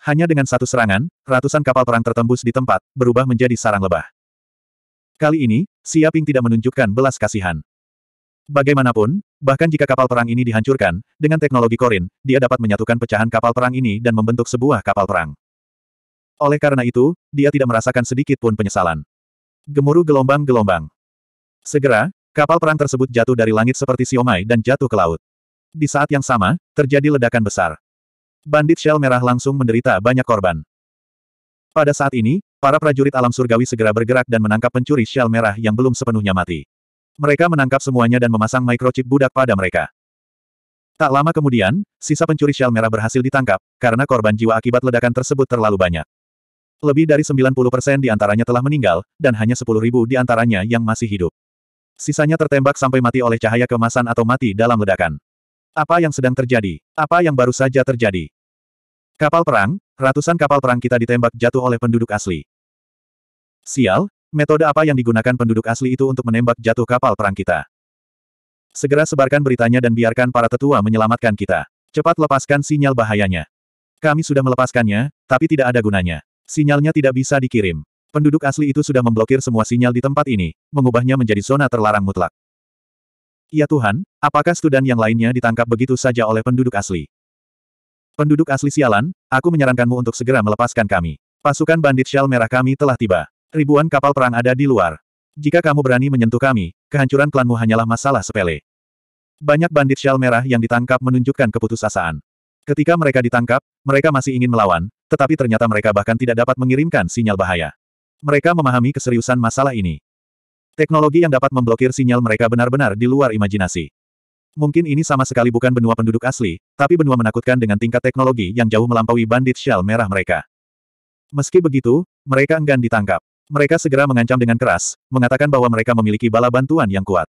Hanya dengan satu serangan, ratusan kapal perang tertembus di tempat, berubah menjadi sarang lebah. Kali ini, Siaping tidak menunjukkan belas kasihan. Bagaimanapun, bahkan jika kapal perang ini dihancurkan, dengan teknologi Korin, dia dapat menyatukan pecahan kapal perang ini dan membentuk sebuah kapal perang. Oleh karena itu, dia tidak merasakan sedikit pun penyesalan. Gemuruh gelombang-gelombang. Segera, kapal perang tersebut jatuh dari langit seperti siomay dan jatuh ke laut. Di saat yang sama, terjadi ledakan besar. Bandit Shell Merah langsung menderita banyak korban. Pada saat ini, para prajurit alam surgawi segera bergerak dan menangkap pencuri Shell Merah yang belum sepenuhnya mati. Mereka menangkap semuanya dan memasang microchip budak pada mereka. Tak lama kemudian, sisa pencuri shell merah berhasil ditangkap, karena korban jiwa akibat ledakan tersebut terlalu banyak. Lebih dari 90% di antaranya telah meninggal, dan hanya ribu di antaranya yang masih hidup. Sisanya tertembak sampai mati oleh cahaya kemasan atau mati dalam ledakan. Apa yang sedang terjadi? Apa yang baru saja terjadi? Kapal perang, ratusan kapal perang kita ditembak jatuh oleh penduduk asli. Sial, Metode apa yang digunakan penduduk asli itu untuk menembak jatuh kapal perang kita? Segera sebarkan beritanya dan biarkan para tetua menyelamatkan kita. Cepat lepaskan sinyal bahayanya. Kami sudah melepaskannya, tapi tidak ada gunanya. Sinyalnya tidak bisa dikirim. Penduduk asli itu sudah memblokir semua sinyal di tempat ini, mengubahnya menjadi zona terlarang mutlak. Ya Tuhan, apakah Studan yang lainnya ditangkap begitu saja oleh penduduk asli? Penduduk asli sialan, aku menyarankanmu untuk segera melepaskan kami. Pasukan bandit shell merah kami telah tiba. Ribuan kapal perang ada di luar. Jika kamu berani menyentuh kami, kehancuran klanmu hanyalah masalah sepele. Banyak bandit shell merah yang ditangkap menunjukkan keputusasaan. Ketika mereka ditangkap, mereka masih ingin melawan, tetapi ternyata mereka bahkan tidak dapat mengirimkan sinyal bahaya. Mereka memahami keseriusan masalah ini. Teknologi yang dapat memblokir sinyal mereka benar-benar di luar imajinasi. Mungkin ini sama sekali bukan benua penduduk asli, tapi benua menakutkan dengan tingkat teknologi yang jauh melampaui bandit shell merah mereka. Meski begitu, mereka enggan ditangkap. Mereka segera mengancam dengan keras, mengatakan bahwa mereka memiliki bala bantuan yang kuat.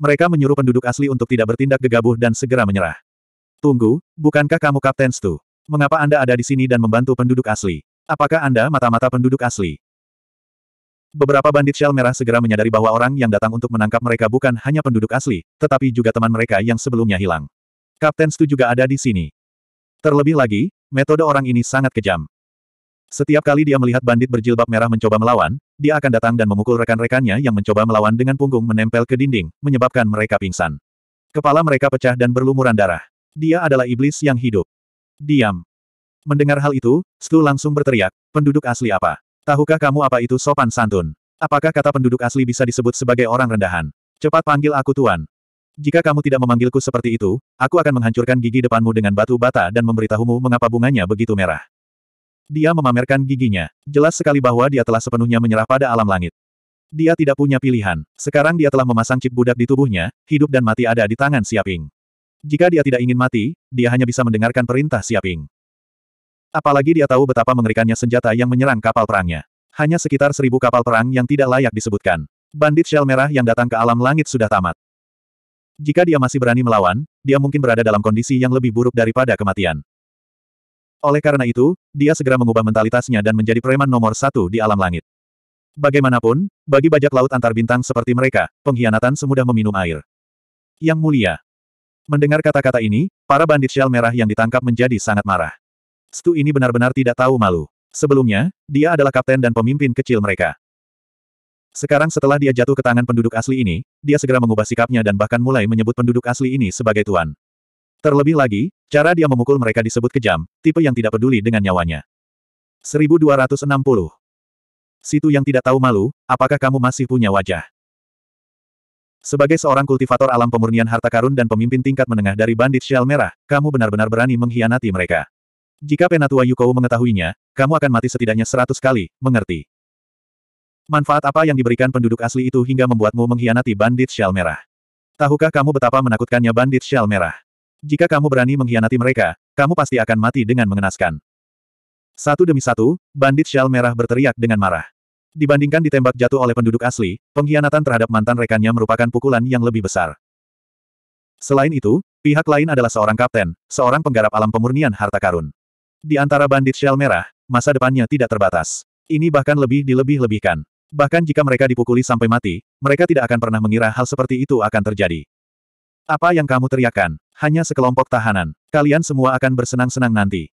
Mereka menyuruh penduduk asli untuk tidak bertindak gegabah dan segera menyerah. Tunggu, bukankah kamu Kapten Stu? Mengapa Anda ada di sini dan membantu penduduk asli? Apakah Anda mata-mata penduduk asli? Beberapa bandit shell merah segera menyadari bahwa orang yang datang untuk menangkap mereka bukan hanya penduduk asli, tetapi juga teman mereka yang sebelumnya hilang. Kapten Stu juga ada di sini. Terlebih lagi, metode orang ini sangat kejam. Setiap kali dia melihat bandit berjilbab merah mencoba melawan, dia akan datang dan memukul rekan-rekannya yang mencoba melawan dengan punggung menempel ke dinding, menyebabkan mereka pingsan. Kepala mereka pecah dan berlumuran darah. Dia adalah iblis yang hidup. Diam. Mendengar hal itu, Stu langsung berteriak, penduduk asli apa? Tahukah kamu apa itu sopan santun? Apakah kata penduduk asli bisa disebut sebagai orang rendahan? Cepat panggil aku tuan. Jika kamu tidak memanggilku seperti itu, aku akan menghancurkan gigi depanmu dengan batu bata dan memberitahumu mengapa bunganya begitu merah. Dia memamerkan giginya. Jelas sekali bahwa dia telah sepenuhnya menyerah pada alam langit. Dia tidak punya pilihan. Sekarang dia telah memasang chip budak di tubuhnya, hidup dan mati ada di tangan Siaping. Jika dia tidak ingin mati, dia hanya bisa mendengarkan perintah Siaping. Apalagi dia tahu betapa mengerikannya senjata yang menyerang kapal perangnya. Hanya sekitar seribu kapal perang yang tidak layak disebutkan. Bandit shell merah yang datang ke alam langit sudah tamat. Jika dia masih berani melawan, dia mungkin berada dalam kondisi yang lebih buruk daripada kematian. Oleh karena itu, dia segera mengubah mentalitasnya dan menjadi preman nomor satu di alam langit. Bagaimanapun, bagi bajak laut antar bintang seperti mereka, pengkhianatan semudah meminum air. Yang mulia. Mendengar kata-kata ini, para bandit shell merah yang ditangkap menjadi sangat marah. Stu ini benar-benar tidak tahu malu. Sebelumnya, dia adalah kapten dan pemimpin kecil mereka. Sekarang setelah dia jatuh ke tangan penduduk asli ini, dia segera mengubah sikapnya dan bahkan mulai menyebut penduduk asli ini sebagai tuan. Terlebih lagi, Cara dia memukul mereka disebut kejam, tipe yang tidak peduli dengan nyawanya. 1260. Situ yang tidak tahu malu, apakah kamu masih punya wajah? Sebagai seorang kultivator alam pemurnian harta karun dan pemimpin tingkat menengah dari bandit shell merah, kamu benar-benar berani mengkhianati mereka. Jika Penatua Yukou mengetahuinya, kamu akan mati setidaknya seratus kali, mengerti? Manfaat apa yang diberikan penduduk asli itu hingga membuatmu mengkhianati bandit shell merah? Tahukah kamu betapa menakutkannya bandit shell merah? Jika kamu berani mengkhianati mereka, kamu pasti akan mati dengan mengenaskan. Satu demi satu, bandit shell merah berteriak dengan marah. Dibandingkan ditembak jatuh oleh penduduk asli, pengkhianatan terhadap mantan rekannya merupakan pukulan yang lebih besar. Selain itu, pihak lain adalah seorang kapten, seorang penggarap alam pemurnian harta karun. Di antara bandit shell merah, masa depannya tidak terbatas. Ini bahkan lebih dilebih-lebihkan. Bahkan jika mereka dipukuli sampai mati, mereka tidak akan pernah mengira hal seperti itu akan terjadi. Apa yang kamu teriakkan? Hanya sekelompok tahanan. Kalian semua akan bersenang-senang nanti.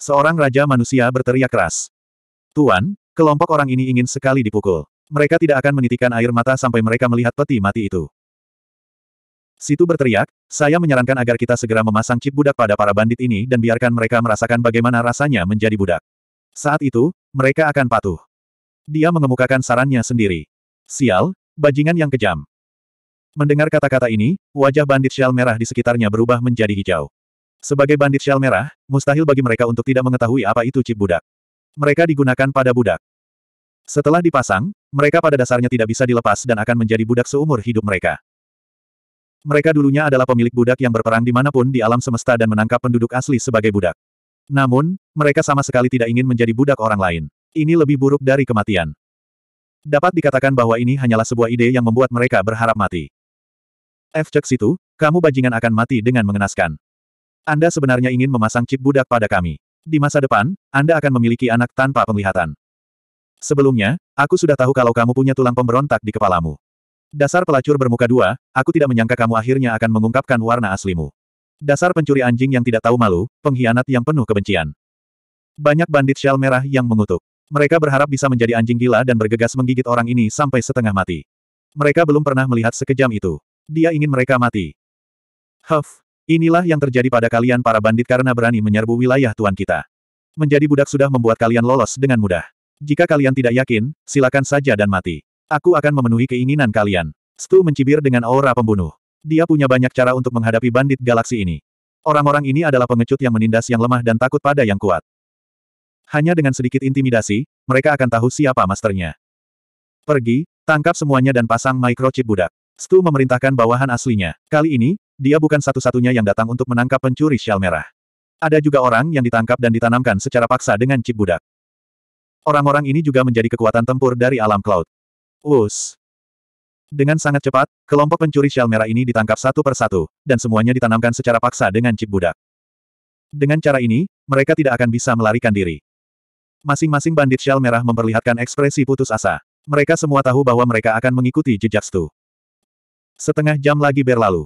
Seorang raja manusia berteriak keras. Tuan, kelompok orang ini ingin sekali dipukul. Mereka tidak akan menitikan air mata sampai mereka melihat peti mati itu. Situ berteriak, saya menyarankan agar kita segera memasang chip budak pada para bandit ini dan biarkan mereka merasakan bagaimana rasanya menjadi budak. Saat itu, mereka akan patuh. Dia mengemukakan sarannya sendiri. Sial, bajingan yang kejam. Mendengar kata-kata ini, wajah bandit shell merah di sekitarnya berubah menjadi hijau. Sebagai bandit shell merah, mustahil bagi mereka untuk tidak mengetahui apa itu chip budak. Mereka digunakan pada budak. Setelah dipasang, mereka pada dasarnya tidak bisa dilepas dan akan menjadi budak seumur hidup mereka. Mereka dulunya adalah pemilik budak yang berperang dimanapun di alam semesta dan menangkap penduduk asli sebagai budak. Namun, mereka sama sekali tidak ingin menjadi budak orang lain. Ini lebih buruk dari kematian. Dapat dikatakan bahwa ini hanyalah sebuah ide yang membuat mereka berharap mati. Efek situ, kamu bajingan akan mati dengan mengenaskan. Anda sebenarnya ingin memasang chip budak pada kami. Di masa depan, Anda akan memiliki anak tanpa penglihatan. Sebelumnya, aku sudah tahu kalau kamu punya tulang pemberontak di kepalamu. Dasar pelacur bermuka dua, aku tidak menyangka kamu akhirnya akan mengungkapkan warna aslimu. Dasar pencuri anjing yang tidak tahu malu, pengkhianat yang penuh kebencian. Banyak bandit shell merah yang mengutuk. Mereka berharap bisa menjadi anjing gila dan bergegas menggigit orang ini sampai setengah mati. Mereka belum pernah melihat sekejam itu. Dia ingin mereka mati. Huff, inilah yang terjadi pada kalian para bandit karena berani menyerbu wilayah tuan kita. Menjadi budak sudah membuat kalian lolos dengan mudah. Jika kalian tidak yakin, silakan saja dan mati. Aku akan memenuhi keinginan kalian. Stu mencibir dengan aura pembunuh. Dia punya banyak cara untuk menghadapi bandit galaksi ini. Orang-orang ini adalah pengecut yang menindas yang lemah dan takut pada yang kuat. Hanya dengan sedikit intimidasi, mereka akan tahu siapa masternya. Pergi, tangkap semuanya dan pasang microchip budak. Stu memerintahkan bawahan aslinya. Kali ini, dia bukan satu-satunya yang datang untuk menangkap pencuri shell merah. Ada juga orang yang ditangkap dan ditanamkan secara paksa dengan chip budak. Orang-orang ini juga menjadi kekuatan tempur dari alam cloud. Us. Dengan sangat cepat, kelompok pencuri shell merah ini ditangkap satu persatu, dan semuanya ditanamkan secara paksa dengan chip budak. Dengan cara ini, mereka tidak akan bisa melarikan diri. Masing-masing bandit shell merah memperlihatkan ekspresi putus asa. Mereka semua tahu bahwa mereka akan mengikuti jejak Stu. Setengah jam lagi berlalu.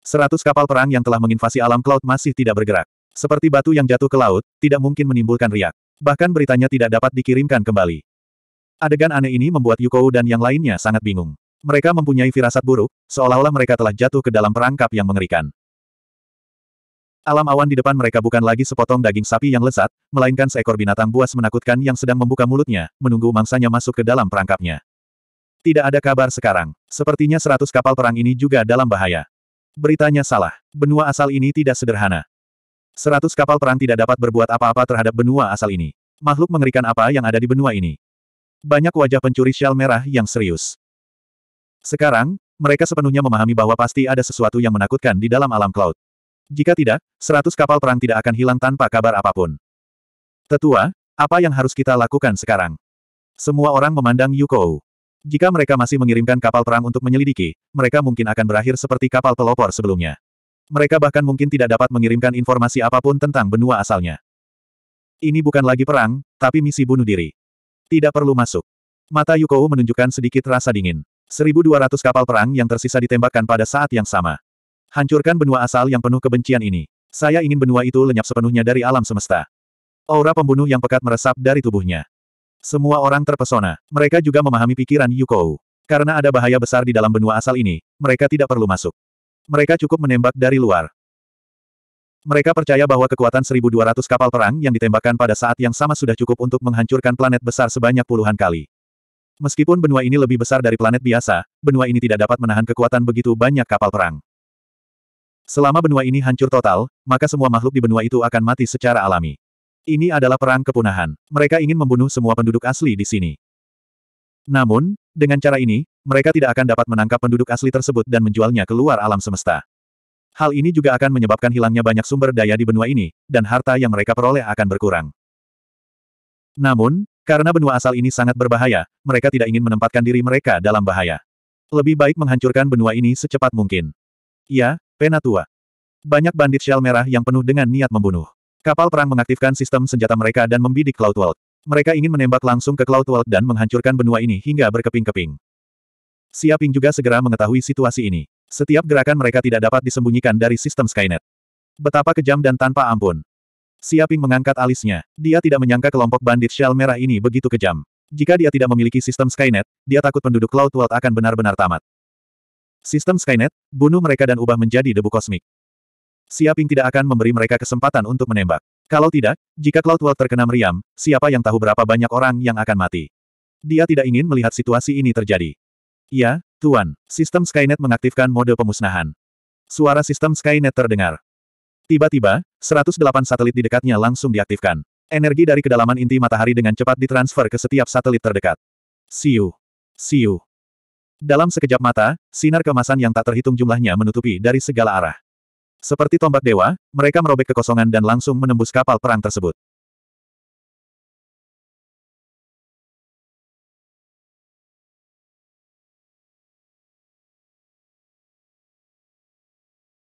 Seratus kapal perang yang telah menginvasi alam cloud masih tidak bergerak. Seperti batu yang jatuh ke laut, tidak mungkin menimbulkan riak. Bahkan beritanya tidak dapat dikirimkan kembali. Adegan aneh ini membuat Yukou dan yang lainnya sangat bingung. Mereka mempunyai firasat buruk, seolah-olah mereka telah jatuh ke dalam perangkap yang mengerikan. Alam awan di depan mereka bukan lagi sepotong daging sapi yang lesat, melainkan seekor binatang buas menakutkan yang sedang membuka mulutnya, menunggu mangsanya masuk ke dalam perangkapnya. Tidak ada kabar sekarang. Sepertinya seratus kapal perang ini juga dalam bahaya. Beritanya salah. Benua asal ini tidak sederhana. Seratus kapal perang tidak dapat berbuat apa-apa terhadap benua asal ini. Makhluk mengerikan apa yang ada di benua ini? Banyak wajah pencuri shell merah yang serius. Sekarang, mereka sepenuhnya memahami bahwa pasti ada sesuatu yang menakutkan di dalam alam cloud. Jika tidak, seratus kapal perang tidak akan hilang tanpa kabar apapun. Tetua, apa yang harus kita lakukan sekarang? Semua orang memandang Yukou. Jika mereka masih mengirimkan kapal perang untuk menyelidiki, mereka mungkin akan berakhir seperti kapal pelopor sebelumnya. Mereka bahkan mungkin tidak dapat mengirimkan informasi apapun tentang benua asalnya. Ini bukan lagi perang, tapi misi bunuh diri. Tidak perlu masuk. Mata Yukou menunjukkan sedikit rasa dingin. 1200 kapal perang yang tersisa ditembakkan pada saat yang sama. Hancurkan benua asal yang penuh kebencian ini. Saya ingin benua itu lenyap sepenuhnya dari alam semesta. Aura pembunuh yang pekat meresap dari tubuhnya. Semua orang terpesona. Mereka juga memahami pikiran Yukou. Karena ada bahaya besar di dalam benua asal ini, mereka tidak perlu masuk. Mereka cukup menembak dari luar. Mereka percaya bahwa kekuatan 1.200 kapal perang yang ditembakkan pada saat yang sama sudah cukup untuk menghancurkan planet besar sebanyak puluhan kali. Meskipun benua ini lebih besar dari planet biasa, benua ini tidak dapat menahan kekuatan begitu banyak kapal perang. Selama benua ini hancur total, maka semua makhluk di benua itu akan mati secara alami. Ini adalah perang kepunahan. Mereka ingin membunuh semua penduduk asli di sini. Namun, dengan cara ini, mereka tidak akan dapat menangkap penduduk asli tersebut dan menjualnya keluar alam semesta. Hal ini juga akan menyebabkan hilangnya banyak sumber daya di benua ini, dan harta yang mereka peroleh akan berkurang. Namun, karena benua asal ini sangat berbahaya, mereka tidak ingin menempatkan diri mereka dalam bahaya. Lebih baik menghancurkan benua ini secepat mungkin. Ya, Penatua. Banyak bandit shell merah yang penuh dengan niat membunuh. Kapal perang mengaktifkan sistem senjata mereka dan membidik Cloud World. Mereka ingin menembak langsung ke Cloud World dan menghancurkan benua ini hingga berkeping-keping. Siaping juga segera mengetahui situasi ini. Setiap gerakan mereka tidak dapat disembunyikan dari sistem Skynet. Betapa kejam dan tanpa ampun. Siaping mengangkat alisnya. Dia tidak menyangka kelompok bandit shell merah ini begitu kejam. Jika dia tidak memiliki sistem Skynet, dia takut penduduk Cloud World akan benar-benar tamat. Sistem Skynet, bunuh mereka dan ubah menjadi debu kosmik. Siaping tidak akan memberi mereka kesempatan untuk menembak. Kalau tidak, jika World terkena meriam, siapa yang tahu berapa banyak orang yang akan mati. Dia tidak ingin melihat situasi ini terjadi. Ya, Tuan, sistem Skynet mengaktifkan mode pemusnahan. Suara sistem Skynet terdengar. Tiba-tiba, 108 satelit di dekatnya langsung diaktifkan. Energi dari kedalaman inti matahari dengan cepat ditransfer ke setiap satelit terdekat. Siu. Siu. Dalam sekejap mata, sinar kemasan yang tak terhitung jumlahnya menutupi dari segala arah. Seperti tombak dewa, mereka merobek kekosongan dan langsung menembus kapal perang tersebut.